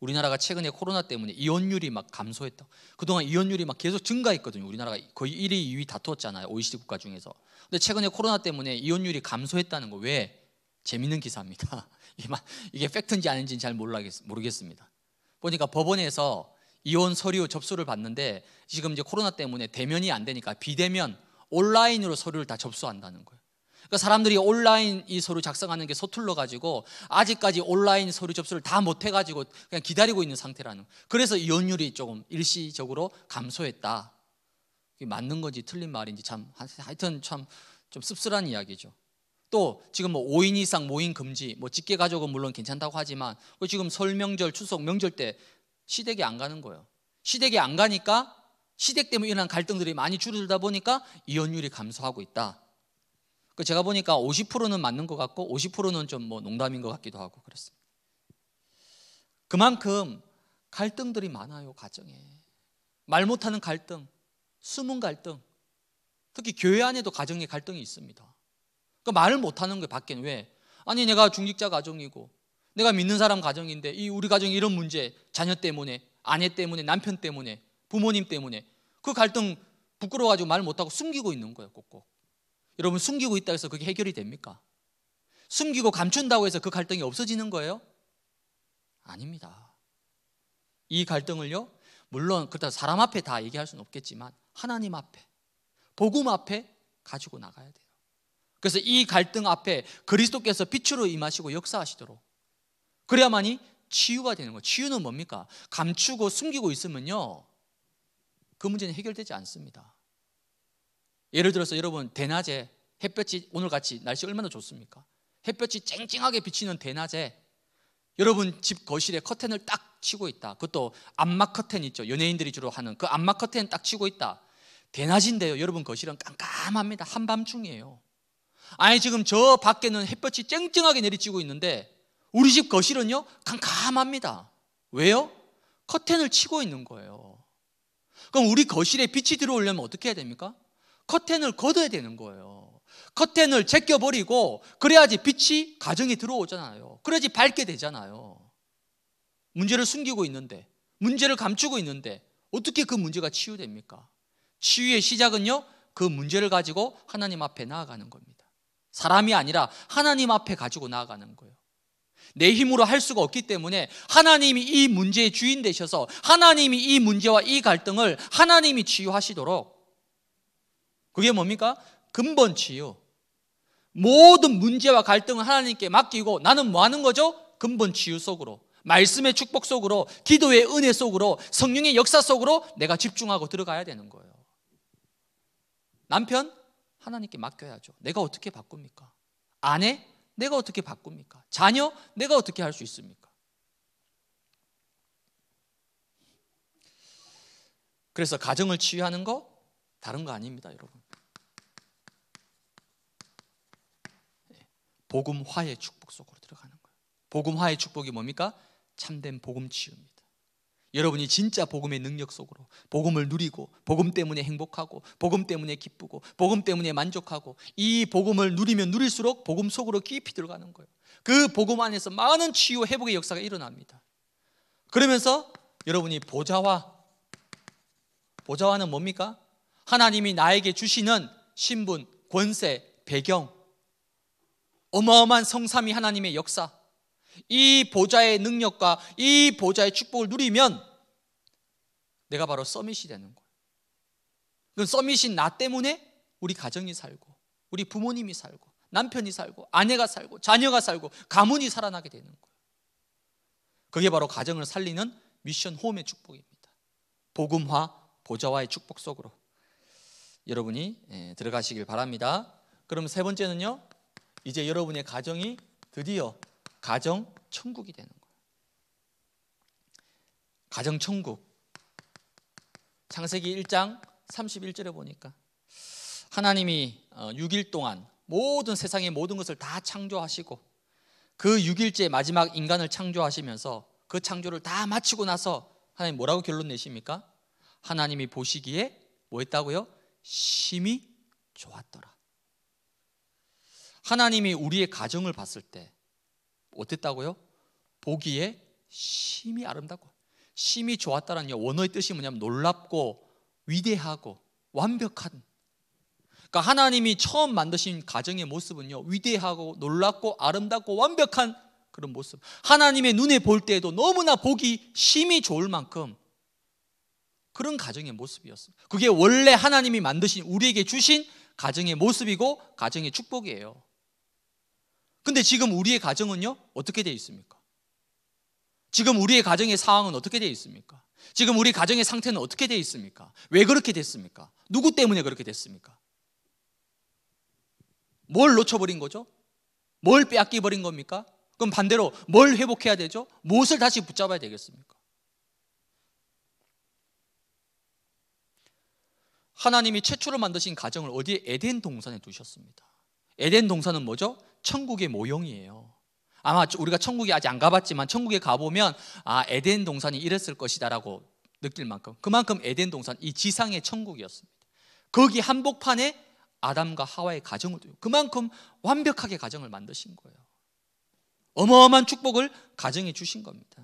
우리나라가 최근에 코로나 때문에 이혼율이 막 감소했다. 그동안 이혼율이 막 계속 증가했거든요. 우리나라가 거의 1위, 2위 다투었잖아요. OECD 국가 중에서. 근데 최근에 코로나 때문에 이혼율이 감소했다는 거 왜? 재밌는 기사입니다. <laughs> 이게 팩트인지 아닌지는 잘 모르겠습니다. 보니까 법원에서 이혼 서류 접수를 받는데 지금 이제 코로나 때문에 대면이 안 되니까 비대면 온라인으로 서류를 다 접수한다는 거예요. 그러니까 사람들이 온라인 이 서류 작성하는 게 서툴러 가지고 아직까지 온라인 서류 접수를 다 못해 가지고 그냥 기다리고 있는 상태라는. 그래서 이혼율이 조금 일시적으로 감소했다. 그게 맞는 건지 틀린 말인지 참 하여튼 참 좀 씁쓸한 이야기죠. 또 지금 뭐 5인 이상 모임 금지, 뭐 직계 가족은 물론 괜찮다고 하지만 그 지금 설 명절, 추석 명절 때시댁이안 가는 거예요. 시댁이안 가니까 시댁 때문에 일어난 갈등들이 많이 줄어들다 보니까 이혼율이 감소하고 있다. 그 제가 보니까 50%는 맞는 것 같고 50%는 좀 뭐 농담인 것 같기도 하고 그렇습니다 그만큼 갈등들이 많아요 가정에 말 못하는 갈등, 숨은 갈등, 특히 교회 안에도 가정의 갈등이 있습니다. 그 말을 못하는 게 밖엔 왜? 아니 내가 중직자 가정이고 내가 믿는 사람 가정인데 이 우리 가정이 이런 문제 자녀 때문에 아내 때문에 남편 때문에 부모님 때문에 그 갈등 부끄러워가지고 말 못하고 숨기고 있는 거예요 꼭꼭 여러분 숨기고 있다 해서 그게 해결이 됩니까? 숨기고 감춘다고 해서 그 갈등이 없어지는 거예요? 아닙니다. 이 갈등을요. 물론 그렇다 사람 앞에 다 얘기할 수는 없겠지만 하나님 앞에 복음 앞에 가지고 나가야 돼요. 그래서 이 갈등 앞에 그리스도께서 빛으로 임하시고 역사하시도록 그래야만이 치유가 되는 거예요. 치유는 뭡니까? 감추고 숨기고 있으면요. 그 문제는 해결되지 않습니다. 예를 들어서 여러분 대낮에 햇볕이 오늘 같이 날씨 얼마나 좋습니까? 햇볕이 쨍쨍하게 비치는 대낮에 여러분 집 거실에 커튼을 딱 치고 있다. 그것도 암막 커튼 있죠. 연예인들이 주로 하는 그 암막 커튼 딱 치고 있다. 대낮인데요. 여러분 거실은 깜깜합니다. 한밤중이에요. 아니 지금 저 밖에는 햇볕이 쨍쨍하게 내리치고 있는데 우리 집 거실은요 깜깜합니다. 왜요? 커튼을 치고 있는 거예요. 그럼 우리 거실에 빛이 들어오려면 어떻게 해야 됩니까? 커튼을 걷어야 되는 거예요. 커튼을 제껴버리고 그래야지 빛이 가정에 들어오잖아요. 그래야지 밝게 되잖아요. 문제를 숨기고 있는데 문제를 감추고 있는데 어떻게 그 문제가 치유됩니까? 치유의 시작은요. 그 문제를 가지고 하나님 앞에 나아가는 겁니다. 사람이 아니라 하나님 앞에 가지고 나아가는 거예요. 내 힘으로 할 수가 없기 때문에 하나님이 이 문제의 주인 되셔서 하나님이 이 문제와 이 갈등을 하나님이 치유하시도록 그게 뭡니까? 근본치유. 모든 문제와 갈등을 하나님께 맡기고 나는 뭐 하는 거죠? 근본치유 속으로. 말씀의 축복 속으로, 기도의 은혜 속으로, 성령의 역사 속으로 내가 집중하고 들어가야 되는 거예요. 남편? 하나님께 맡겨야죠. 내가 어떻게 바꿉니까? 아내? 내가 어떻게 바꿉니까? 자녀? 내가 어떻게 할 수 있습니까? 그래서 가정을 치유하는 거 다른 거 아닙니다, 여러분. 복음화의 축복 속으로 들어가는 거예요. 복음화의 축복이 뭡니까? 참된 복음 치유입니다. 여러분이 진짜 복음의 능력 속으로 복음을 누리고 복음 때문에 행복하고 복음 때문에 기쁘고 복음 때문에 만족하고 이 복음을 누리면 누릴수록 복음 속으로 깊이 들어가는 거예요. 그 복음 안에서 많은 치유 회복의 역사가 일어납니다. 그러면서 여러분이 보좌와 보좌와는 뭡니까? 하나님이 나에게 주시는 신분, 권세, 배경 어마어마한 성삼위 하나님의 역사, 이 보좌의 능력과 이 보좌의 축복을 누리면 내가 바로 서밋이 되는 거예요. 그 서밋인 나 때문에 우리 가정이 살고, 우리 부모님이 살고, 남편이 살고, 아내가 살고, 자녀가 살고, 가문이 살아나게 되는 거예요. 그게 바로 가정을 살리는 미션 홈의 축복입니다. 복음화 보좌와의 축복 속으로 여러분이 예, 들어가시길 바랍니다. 그럼 세 번째는요. 이제 여러분의 가정이 드디어 가정 천국이 되는 거예요. 가정 천국. 창세기 1장 31절에 보니까 하나님이 6일 어, 동안 모든 세상의 모든 것을 다 창조하시고 그 6일째 마지막 인간을 창조하시면서 그 창조를 다 마치고 나서 하나님 뭐라고 결론 내십니까? 하나님이 보시기에 뭐 했다고요? 심히 좋았더라. 하나님이 우리의 가정을 봤을 때 어땠다고요? 보기에 심히 아름답고 심히 좋았다는 원어의 뜻이 뭐냐면 놀랍고 위대하고 완벽한 그러니까 하나님이 처음 만드신 가정의 모습은요 위대하고 놀랍고 아름답고 완벽한 그런 모습 하나님의 눈에 볼 때에도 너무나 보기 심히 좋을 만큼 그런 가정의 모습이었어요 그게 원래 하나님이 만드신 우리에게 주신 가정의 모습이고 가정의 축복이에요 근데 지금 우리의 가정은요? 어떻게 되어 있습니까? 지금 우리의 가정의 상황은 어떻게 되어 있습니까? 지금 우리 가정의 상태는 어떻게 되어 있습니까? 왜 그렇게 됐습니까? 누구 때문에 그렇게 됐습니까? 뭘 놓쳐버린 거죠? 뭘 빼앗기버린 겁니까? 그럼 반대로 뭘 회복해야 되죠? 무엇을 다시 붙잡아야 되겠습니까? 하나님이 최초로 만드신 가정을 어디에 에덴 동산에 두셨습니다. 에덴 동산은 뭐죠? 천국의 모형이에요. 아마 우리가 천국에 아직 안 가봤지만 천국에 가보면 아 에덴 동산이 이랬을 것이다라고 느낄 만큼 그만큼 에덴 동산 이 지상의 천국이었습니다. 거기 한복판에 아담과 하와의 가정을 둬요. 그만큼 완벽하게 가정을 만드신 거예요. 어마어마한 축복을 가정에 주신 겁니다.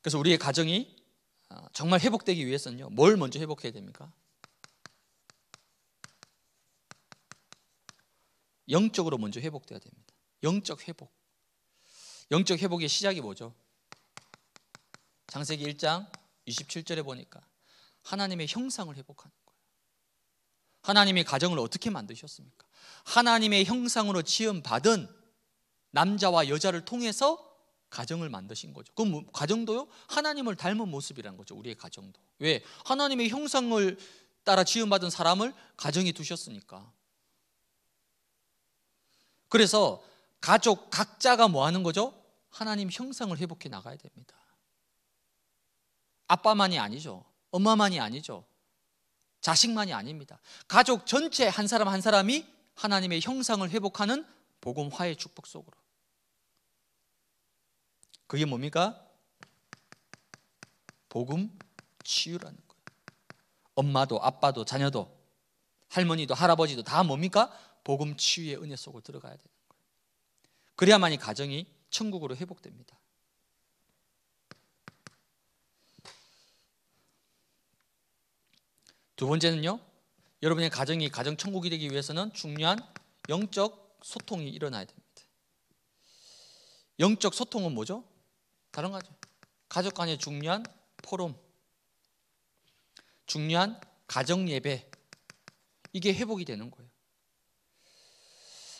그래서 우리의 가정이 아, 정말 회복되기 위해서는요. 뭘 먼저 회복해야 됩니까? 영적으로 먼저 회복돼야 됩니다. 영적 회복. 영적 회복의 시작이 뭐죠? 장세기 1장 27절에 보니까 하나님의 형상을 회복하는 거예요. 하나님의 가정을 어떻게 만드셨습니까? 하나님의 형상으로 지음 받은 남자와 여자를 통해서 가정을 만드신 거죠. 그 뭐, 가정도요 하나님을 닮은 모습이라는 거죠. 우리의 가정도 왜 하나님의 형상을 따라 지음받은 사람을 가정에 두셨으니까. 그래서 가족 각자가 뭐 하는 거죠? 하나님 형상을 회복해 나가야 됩니다. 아빠만이 아니죠. 엄마만이 아니죠. 자식만이 아닙니다. 가족 전체 한 사람 한 사람이 하나님의 형상을 회복하는 복음화의 축복 속으로. 그게 뭡니까? 복음 치유라는 거예요. 엄마도 아빠도 자녀도 할머니도 할아버지도 다 뭡니까? 복음 치유의 은혜 속으로 들어가야 되는 거예요. 그래야만이 가정이 천국으로 회복됩니다. 두 번째는요. 여러분의 가정이 가정 천국이 되기 위해서는 중요한 영적 소통이 일어나야 됩니다. 영적 소통은 뭐죠? 다른 거죠. 가족 간의 중요한 포럼, 중요한 가정 예배 이게 회복이 되는 거예요.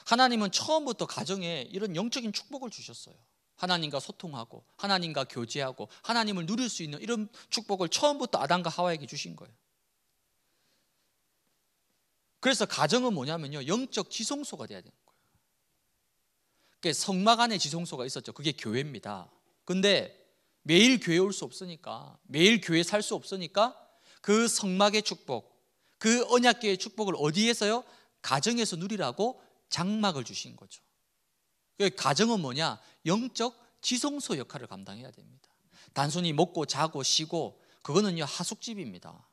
하나님은 처음부터 가정에 이런 영적인 축복을 주셨어요. 하나님과 소통하고 하나님과 교제하고 하나님을 누릴 수 있는 이런 축복을 처음부터 아담과 하와에게 주신 거예요. 그래서 가정은 뭐냐면요. 영적 지성소가 돼야 되는 거예요. 성막 안에 지성소가 있었죠. 그게 교회입니다. 근데 매일 교회 올 수 없으니까 매일 교회 살수 없으니까 그 성막의 축복, 그 언약계의 축복을 어디에서요? 가정에서 누리라고 장막을 주신 거죠. 그 가정은 뭐냐? 영적 지성소 역할을 감당해야 됩니다. 단순히 먹고 자고 쉬고 그거는요 하숙집입니다.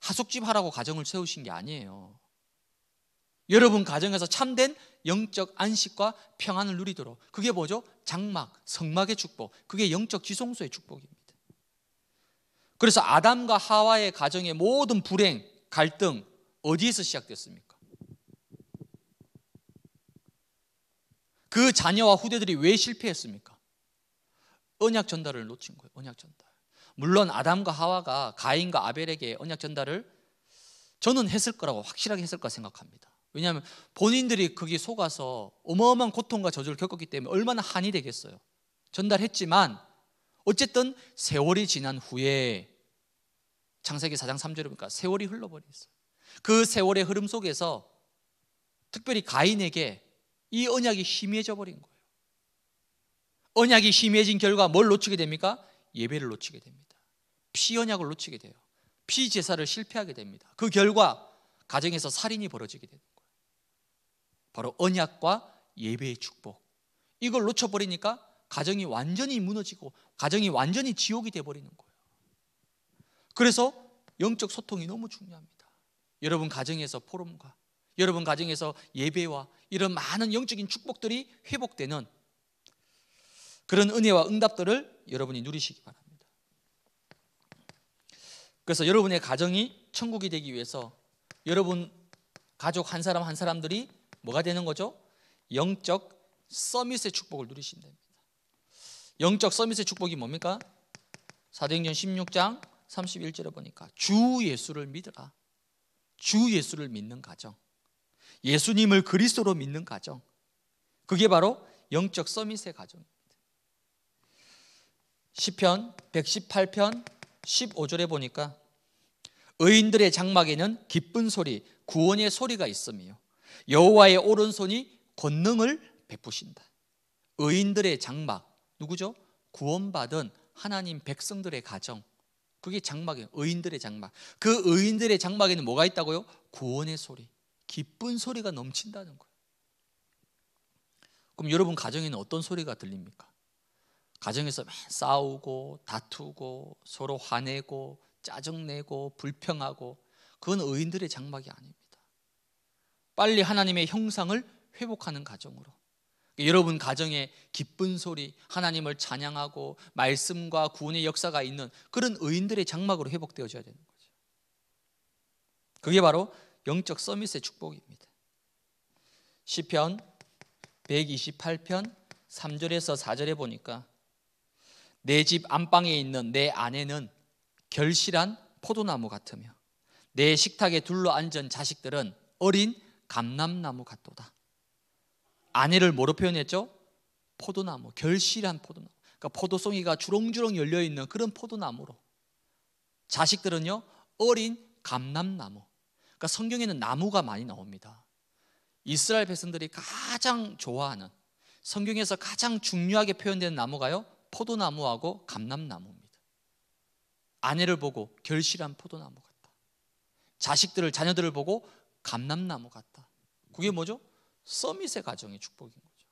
하숙집 하라고 가정을 세우신 게 아니에요. 여러분 가정에서 참된 영적 안식과 평안을 누리도록 그게 뭐죠? 장막, 성막의 축복 그게 영적 지성소의 축복입니다 그래서 아담과 하와의 가정의 모든 불행, 갈등 어디에서 시작됐습니까? 그 자녀와 후대들이 왜 실패했습니까? 언약 전달을 놓친 거예요. 언약 전달. 물론 아담과 하와가 가인과 아벨에게 언약 전달을 저는 했을 거라고 확실하게 했을 거 생각합니다. 왜냐하면 본인들이 거기 속아서 어마어마한 고통과 저주를 겪었기 때문에 얼마나 한이 되겠어요. 전달했지만 어쨌든 세월이 지난 후에 창세기 4장 3절에 보니까 세월이 흘러버렸어요. 그 세월의 흐름 속에서 특별히 가인에게 이 언약이 희미해져 버린 거예요. 언약이 희미해진 결과 뭘 놓치게 됩니까? 예배를 놓치게 됩니다. 피언약을 놓치게 돼요. 피제사를 실패하게 됩니다. 그 결과 가정에서 살인이 벌어지게 됩니다. 바로 언약과 예배의 축복. 이걸 놓쳐버리니까 가정이 완전히 무너지고 가정이 완전히 지옥이 돼버리는 거예요. 그래서 영적 소통이 너무 중요합니다. 여러분 가정에서 포럼과 여러분 가정에서 예배와 이런 많은 영적인 축복들이 회복되는 그런 은혜와 응답들을 여러분이 누리시기 바랍니다. 그래서 여러분의 가정이 천국이 되기 위해서 여러분 가족 한 사람 한 사람들이 뭐가 되는 거죠? 영적 서밋의 축복을 누리시면 됩니다. 영적 서밋의 축복이 뭡니까? 사도행전 16장 31절에 보니까 주 예수를 믿으라. 주 예수를 믿는 가정. 예수님을 그리스도로 믿는 가정. 그게 바로 영적 서밋의 가정입니다. 시편 118편 15절에 보니까 의인들의 장막에는 기쁜 소리, 구원의 소리가 있음이요. 여호와의 오른손이 권능을 베푸신다. 의인들의 장막 누구죠? 구원받은 하나님 백성들의 가정 그게 장막이에요. 의인들의 장막. 그 의인들의 장막에는 뭐가 있다고요? 구원의 소리, 기쁜 소리가 넘친다는 거예요. 그럼 여러분 가정에는 어떤 소리가 들립니까? 가정에서 싸우고 다투고 서로 화내고 짜증내고 불평하고 그건 의인들의 장막이 아닙니다. 빨리 하나님의 형상을 회복하는 가정으로. 여러분 가정에 기쁜 소리, 하나님을 찬양하고 말씀과 구원의 역사가 있는 그런 의인들의 장막으로 회복되어져야 되는 거죠. 그게 바로 영적 서밋의 축복입니다. 시편 128편 3절에서 4절에 보니까 내 집 안방에 있는 내 아내는 결실한 포도나무 같으며 내 식탁에 둘러 앉은 자식들은 어린 감람나무 같도다. 아내를 뭐로 표현했죠? 포도나무, 결실한 포도나무. 그러니까 포도송이가 주렁주렁 열려 있는 그런 포도나무로. 자식들은요 어린 감람나무. 그러니까 성경에는 나무가 많이 나옵니다. 이스라엘 백성들이 가장 좋아하는 성경에서 가장 중요하게 표현되는 나무가요 포도나무하고 감람나무입니다. 아내를 보고 결실한 포도나무 같다. 자식들을 자녀들을 보고 감람나무 같다. 그게 뭐죠? 서밋의 가정의 축복인 거죠.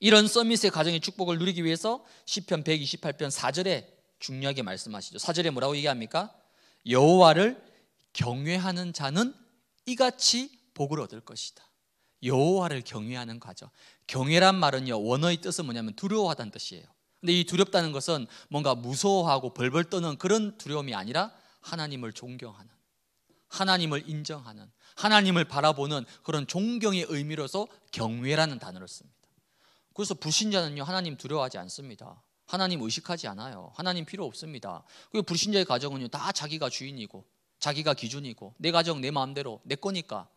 이런 서밋의 가정의 축복을 누리기 위해서 시편 128편 4절에 중요하게 말씀하시죠. 4절에 뭐라고 얘기합니까? 여호와를 경외하는 자는 이같이 복을 얻을 것이다. 여호와를 경외하는 과정. 경외란 말은요. 원어의 뜻은 뭐냐면 두려워하다는 뜻이에요. 근데 이 두렵다는 것은 뭔가 무서워하고 벌벌 떠는 그런 두려움이 아니라 하나님을 존경하는 하나님을 인정하는 하나님을 바라보는 그런 존경의 의미로서 경외라는 단어를 씁니다. 그래서 불신자는요 하나님 두려워하지 않습니다. 하나님 의식하지 않아요. 하나님 필요 없습니다. 그리고 불신자의 가정은요 다 자기가 주인이고 자기가 기준이고 내 가정 내 마음대로 내 거니까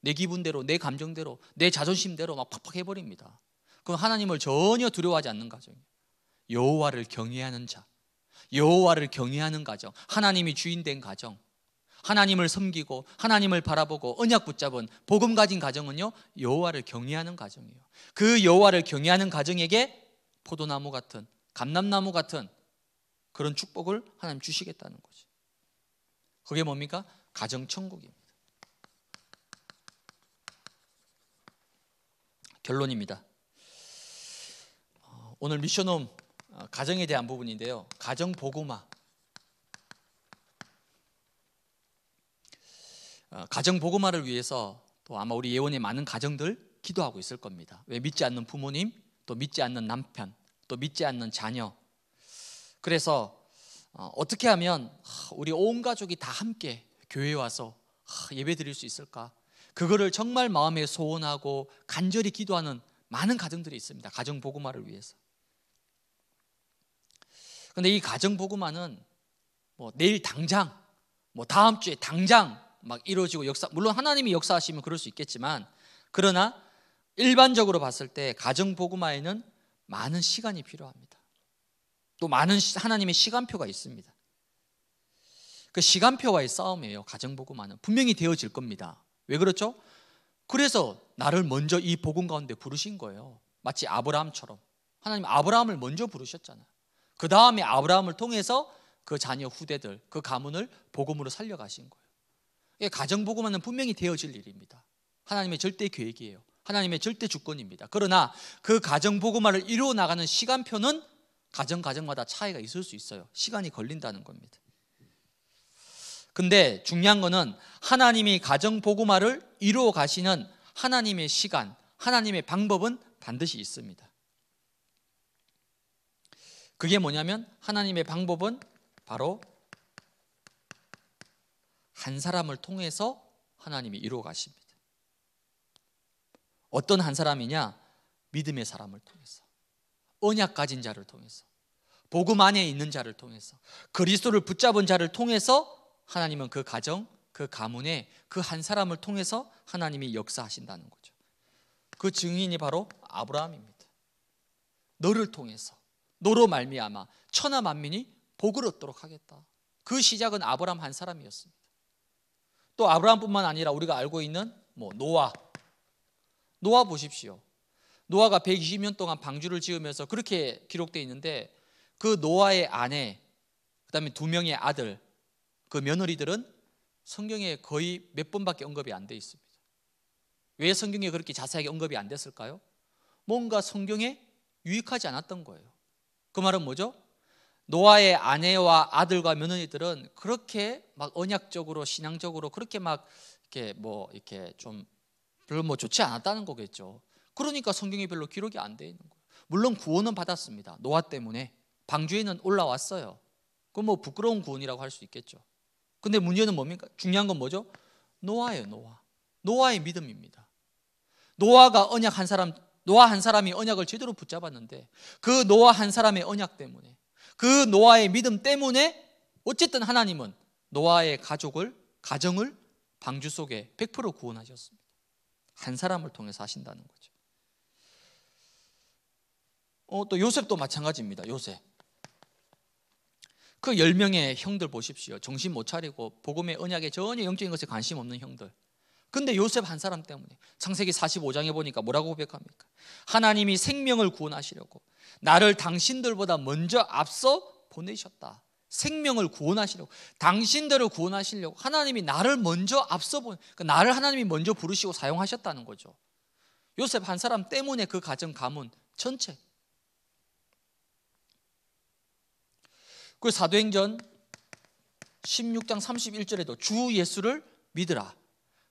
내 기분대로 내 감정대로 내 자존심대로 막 팍팍 해버립니다. 그럼 하나님을 전혀 두려워하지 않는 가정이에요. 여호와를 경외하는 자, 여호와를 경외하는 가정, 하나님이 주인된 가정, 하나님을 섬기고 하나님을 바라보고 언약 붙잡은 복음 가진 가정은요 여호와를 경외하는 가정이에요. 그 여호와를 경외하는 가정에게 포도나무 같은 감람나무 같은 그런 축복을 하나님 주시겠다는 거지. 그게 뭡니까? 가정 천국입니다. 결론입니다. 어, 오늘 미션홈 어, 가정에 대한 부분인데요. 가정 보고마 어, 가정 보고화를 위해서 또 아마 우리 예원의 많은 가정들 기도하고 있을 겁니다. 왜 믿지 않는 부모님, 또 믿지 않는 남편, 또 믿지 않는 자녀. 그래서 어, 어떻게 하면 우리 온 가족이 다 함께 교회에 와서 예배 드릴 수 있을까? 그거를 정말 마음에 소원하고 간절히 기도하는 많은 가정들이 있습니다. 가정 보고화를 위해서. 근데 이 가정 보고화는뭐 내일 당장, 뭐 다음 주에 당장 막 이루어지고 역사 물론 하나님이 역사하시면 그럴 수 있겠지만 그러나 일반적으로 봤을 때 가정 복음화에는 많은 시간이 필요합니다. 또 많은 하나님의 시간표가 있습니다. 그 시간표와의 싸움이에요. 가정 복음화는 분명히 되어질 겁니다. 왜 그렇죠? 그래서 나를 먼저 이 복음 가운데 부르신 거예요. 마치 아브라함처럼 하나님 아브라함을 먼저 부르셨잖아요. 그 다음에 아브라함을 통해서 그 자녀 후대들, 그 가문을 복음으로 살려가신 거예요. 예, 가정보고만은 분명히 되어질 일입니다. 하나님의 절대 계획이에요. 하나님의 절대 주권입니다. 그러나 그 가정 보고말을 이루어 나가는 시간표는 가정 가정마다 차이가 있을 수 있어요. 시간이 걸린다는 겁니다. 근데 중요한 거는 하나님이 가정 보고말를 이루어 가시는 하나님의 시간, 하나님의 방법은 반드시 있습니다. 그게 뭐냐면 하나님의 방법은 바로 한 사람을 통해서 하나님이 이루어 가십니다. 어떤 한 사람이냐? 믿음의 사람을 통해서. 언약 가진 자를 통해서. 복음 안에 있는 자를 통해서. 그리스도를 붙잡은 자를 통해서 하나님은 그 가정, 그 가문에 그 한 사람을 통해서 하나님이 역사하신다는 거죠. 그 증인이 바로 아브라함입니다. 너를 통해서 너로 말미암아 천하 만민이 복을 얻도록 하겠다. 그 시작은 아브라함 한 사람이었습니다. 또 아브라함뿐만 아니라 우리가 알고 있는 뭐 노아. 노아 보십시오. 노아가 120년 동안 방주를 지으면서 그렇게 기록되어 있는데 그 노아의 아내, 그다음에 두 명의 아들, 그 며느리들은 성경에 거의 몇 번밖에 언급이 안 돼 있습니다. 왜 성경에 그렇게 자세하게 언급이 안 됐을까요? 뭔가 성경에 유익하지 않았던 거예요. 그 말은 뭐죠? 노아의 아내와 아들과 며느리들은 그렇게 막 언약적으로 신앙적으로 그렇게 막 이렇게 뭐 이렇게 좀 별로 뭐 좋지 않았다는 거겠죠. 그러니까 성경에 별로 기록이 안 돼 있는 거예요. 물론 구원은 받았습니다. 노아 때문에 방주에는 올라왔어요. 그 뭐 부끄러운 구원이라고 할 수 있겠죠. 근데 문제는 뭡니까? 중요한 건 뭐죠? 노아예요, 노아. 노아의 믿음입니다. 노아가 언약 한 사람, 노아 한 사람이 언약을 제대로 붙잡았는데 그 노아 한 사람의 언약 때문에 그 노아의 믿음 때문에 어쨌든 하나님은 노아의 가족을 가정을 방주 속에 100% 구원하셨습니다. 한 사람을 통해서 하신다는 거죠. 어, 또 요셉도 마찬가지입니다. 요셉. 그 10명의 형들 보십시오. 정신 못 차리고 복음의 언약에 전혀 영적인 것에 관심 없는 형들. 근데 요셉 한 사람 때문에 창세기 45장에 보니까 뭐라고 고백합니까? 하나님이 생명을 구원하시려고 나를 당신들보다 먼저 앞서 보내셨다. 생명을 구원하시려고 당신들을 구원하시려고 하나님이 나를 먼저 앞서 보 그러니까 나를 하나님이 먼저 부르시고 사용하셨다는 거죠. 요셉 한 사람 때문에 그 가정 가문 전체. 그 사도행전 16장 31절에도 주 예수를 믿으라.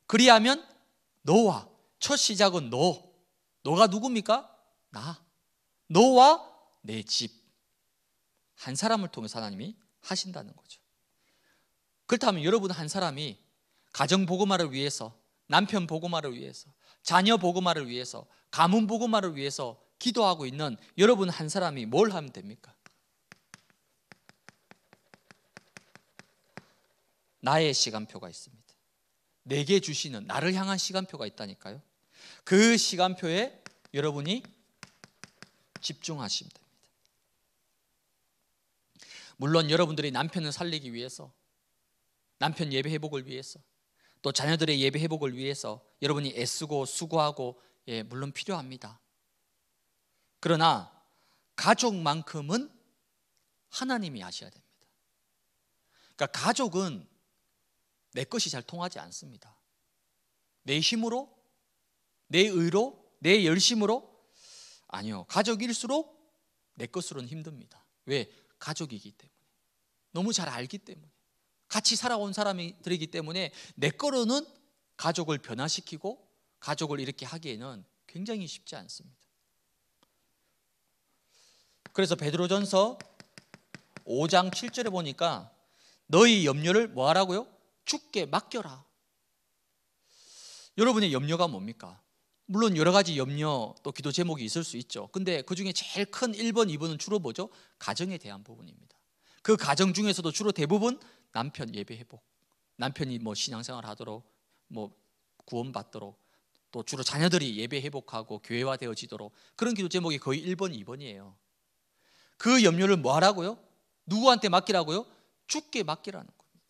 그리하면 너와 첫 시작은 너. 너가 누굽니까? 나. 너와 내 집 한 사람을 통해서 하나님이 하신다는 거죠. 그렇다면 여러분 한 사람이 가정 보고마를 위해서 남편 보고마를 위해서 자녀 보고마를 위해서 가문 보고마를 위해서 기도하고 있는 여러분 한 사람이 뭘 하면 됩니까? 나의 시간표가 있습니다. 내게 주시는 나를 향한 시간표가 있다니까요. 그 시간표에 여러분이 집중하시면 됩니다. 물론 여러분들이 남편을 살리기 위해서 남편 예배 회복을 위해서 또 자녀들의 예배 회복을 위해서 여러분이 애쓰고 수고하고 예, 물론 필요합니다. 그러나 가족만큼은 하나님이 아셔야 됩니다. 그러니까 가족은 내 것이 잘 통하지 않습니다. 내 힘으로, 내 의로, 내 열심으로 아니요. 가족일수록 내 것으로는 힘듭니다. 왜? 가족이기 때문에. 너무 잘 알기 때문에. 같이 살아온 사람들이기 때문에 내 거로는 가족을 변화시키고 가족을 이렇게 하기에는 굉장히 쉽지 않습니다. 그래서 베드로전서 5장 7절에 보니까 너희 염려를 뭐 하라고요? 죽게 맡겨라. 여러분의 염려가 뭡니까? 물론 여러 가지 염려 또 기도 제목이 있을 수 있죠. 근데 그 중에 제일 큰 1번, 2번은 주로 뭐죠? 가정에 대한 부분입니다. 그 가정 중에서도 주로 대부분 남편 예배 회복, 남편이 뭐 신앙생활 하도록 뭐 구원받도록 또 주로 자녀들이 예배 회복하고 교회화 되어지도록 그런 기도 제목이 거의 1번, 2번이에요. 그 염려를 뭐 하라고요? 누구한테 맡기라고요? 죽게 맡기라는 겁니다.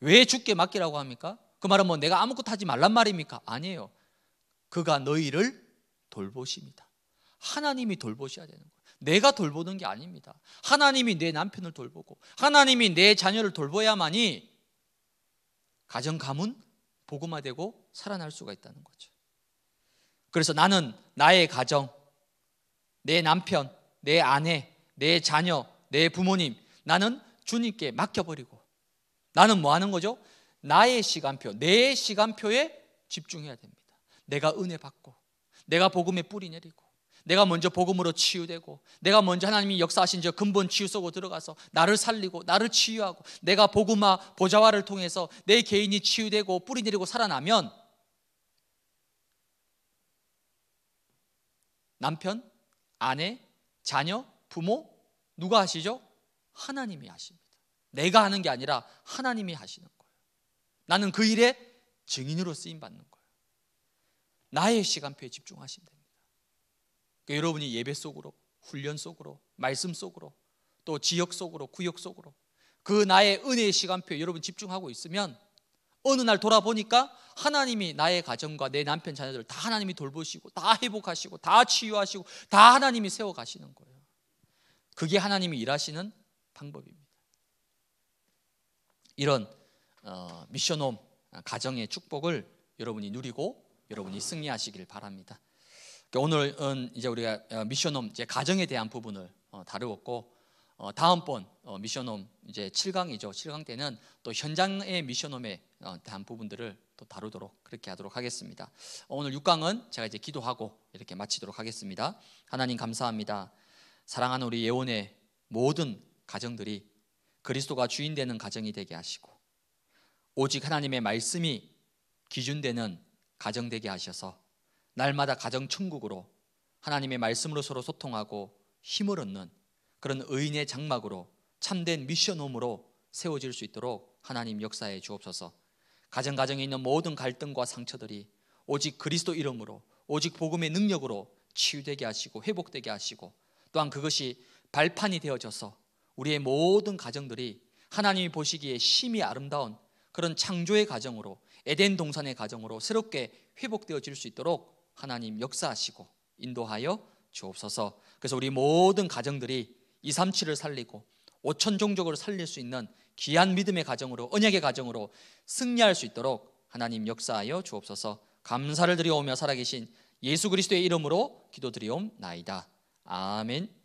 왜 죽게 맡기라고 합니까? 그 말은 뭐 내가 아무것도 하지 말란 말입니까? 아니에요. 그가 너희를 돌보십니다. 하나님이 돌보셔야 되는 거예요. 내가 돌보는 게 아닙니다. 하나님이 내 남편을 돌보고 하나님이 내 자녀를 돌보야만이 가정 가문 복음화되고 살아날 수가 있다는 거죠. 그래서 나는 나의 가정, 내 남편, 내 아내, 내 자녀, 내 부모님 나는 주님께 맡겨버리고 나는 뭐 하는 거죠? 나의 시간표, 내 시간표에 집중해야 됩니다. 내가 은혜 받고 내가 복음의 뿌리 내리고 내가 먼저 복음으로 치유되고 내가 먼저 하나님이 역사하신 저 근본 치유 속으로 들어가서 나를 살리고 나를 치유하고 내가 복음화 보좌화를 통해서 내 개인이 치유되고 뿌리 내리고 살아나면 남편, 아내, 자녀, 부모 누가 하시죠? 하나님이 하십니다. 내가 하는 게 아니라 하나님이 하시는 거예요. 나는 그 일에 증인으로 쓰임 받는 거예요. 나의 시간표에 집중하시면 됩니다. 그러니까 여러분이 예배 속으로, 훈련 속으로, 말씀 속으로, 또 지역 속으로, 구역 속으로 그 나의 은혜의 시간표에 여러분 집중하고 있으면 어느 날 돌아보니까 하나님이 나의 가정과 내 남편 자녀들 다 하나님이 돌보시고 다 회복하시고 다 치유하시고 다 하나님이 세워 가시는 거예요. 그게 하나님이 일하시는 방법입니다. 이런 어, 미션홈 가정의 축복을 여러분이 누리고 여러분이 승리하시길 바랍니다. 그러니까 오늘은 이제 우리가 어, 미션홈 이제 가정에 대한 부분을 어, 다루었고 어, 다음번 미션홈 이제 7강이죠. 7강 때는 또 현장의 미션홈에 대한 부분들을 또 다루도록 그렇게 하도록 하겠습니다. 오늘 6강은 제가 이제 기도하고 이렇게 마치도록 하겠습니다. 하나님 감사합니다. 사랑하는 우리 예원의 모든 가정들이 그리스도가 주인 되는 가정이 되게 하시고 오직 하나님의 말씀이 기준되는 가정되게 하셔서 날마다 가정 천국으로 하나님의 말씀으로 서로 소통하고 힘을 얻는 그런 의인의 장막으로 참된 미션홈으로 세워질 수 있도록 하나님 역사에 주옵소서. 가정 가정에 있는 모든 갈등과 상처들이 오직 그리스도 이름으로 오직 복음의 능력으로 치유되게 하시고 회복되게 하시고 또한 그것이 발판이 되어져서 우리의 모든 가정들이 하나님이 보시기에 심히 아름다운 그런 창조의 가정으로 에덴 동산의 가정으로 새롭게 회복되어질 수 있도록 하나님 역사하시고 인도하여 주옵소서. 그래서 우리 모든 가정들이 237을 살리고 5천 종족을 살릴 수 있는 귀한 믿음의 가정으로 언약의 가정으로 승리할 수 있도록 하나님 역사하여 주옵소서. 감사를 드려오며 살아계신 예수 그리스도의 이름으로 기도드리옵나이다. 아멘.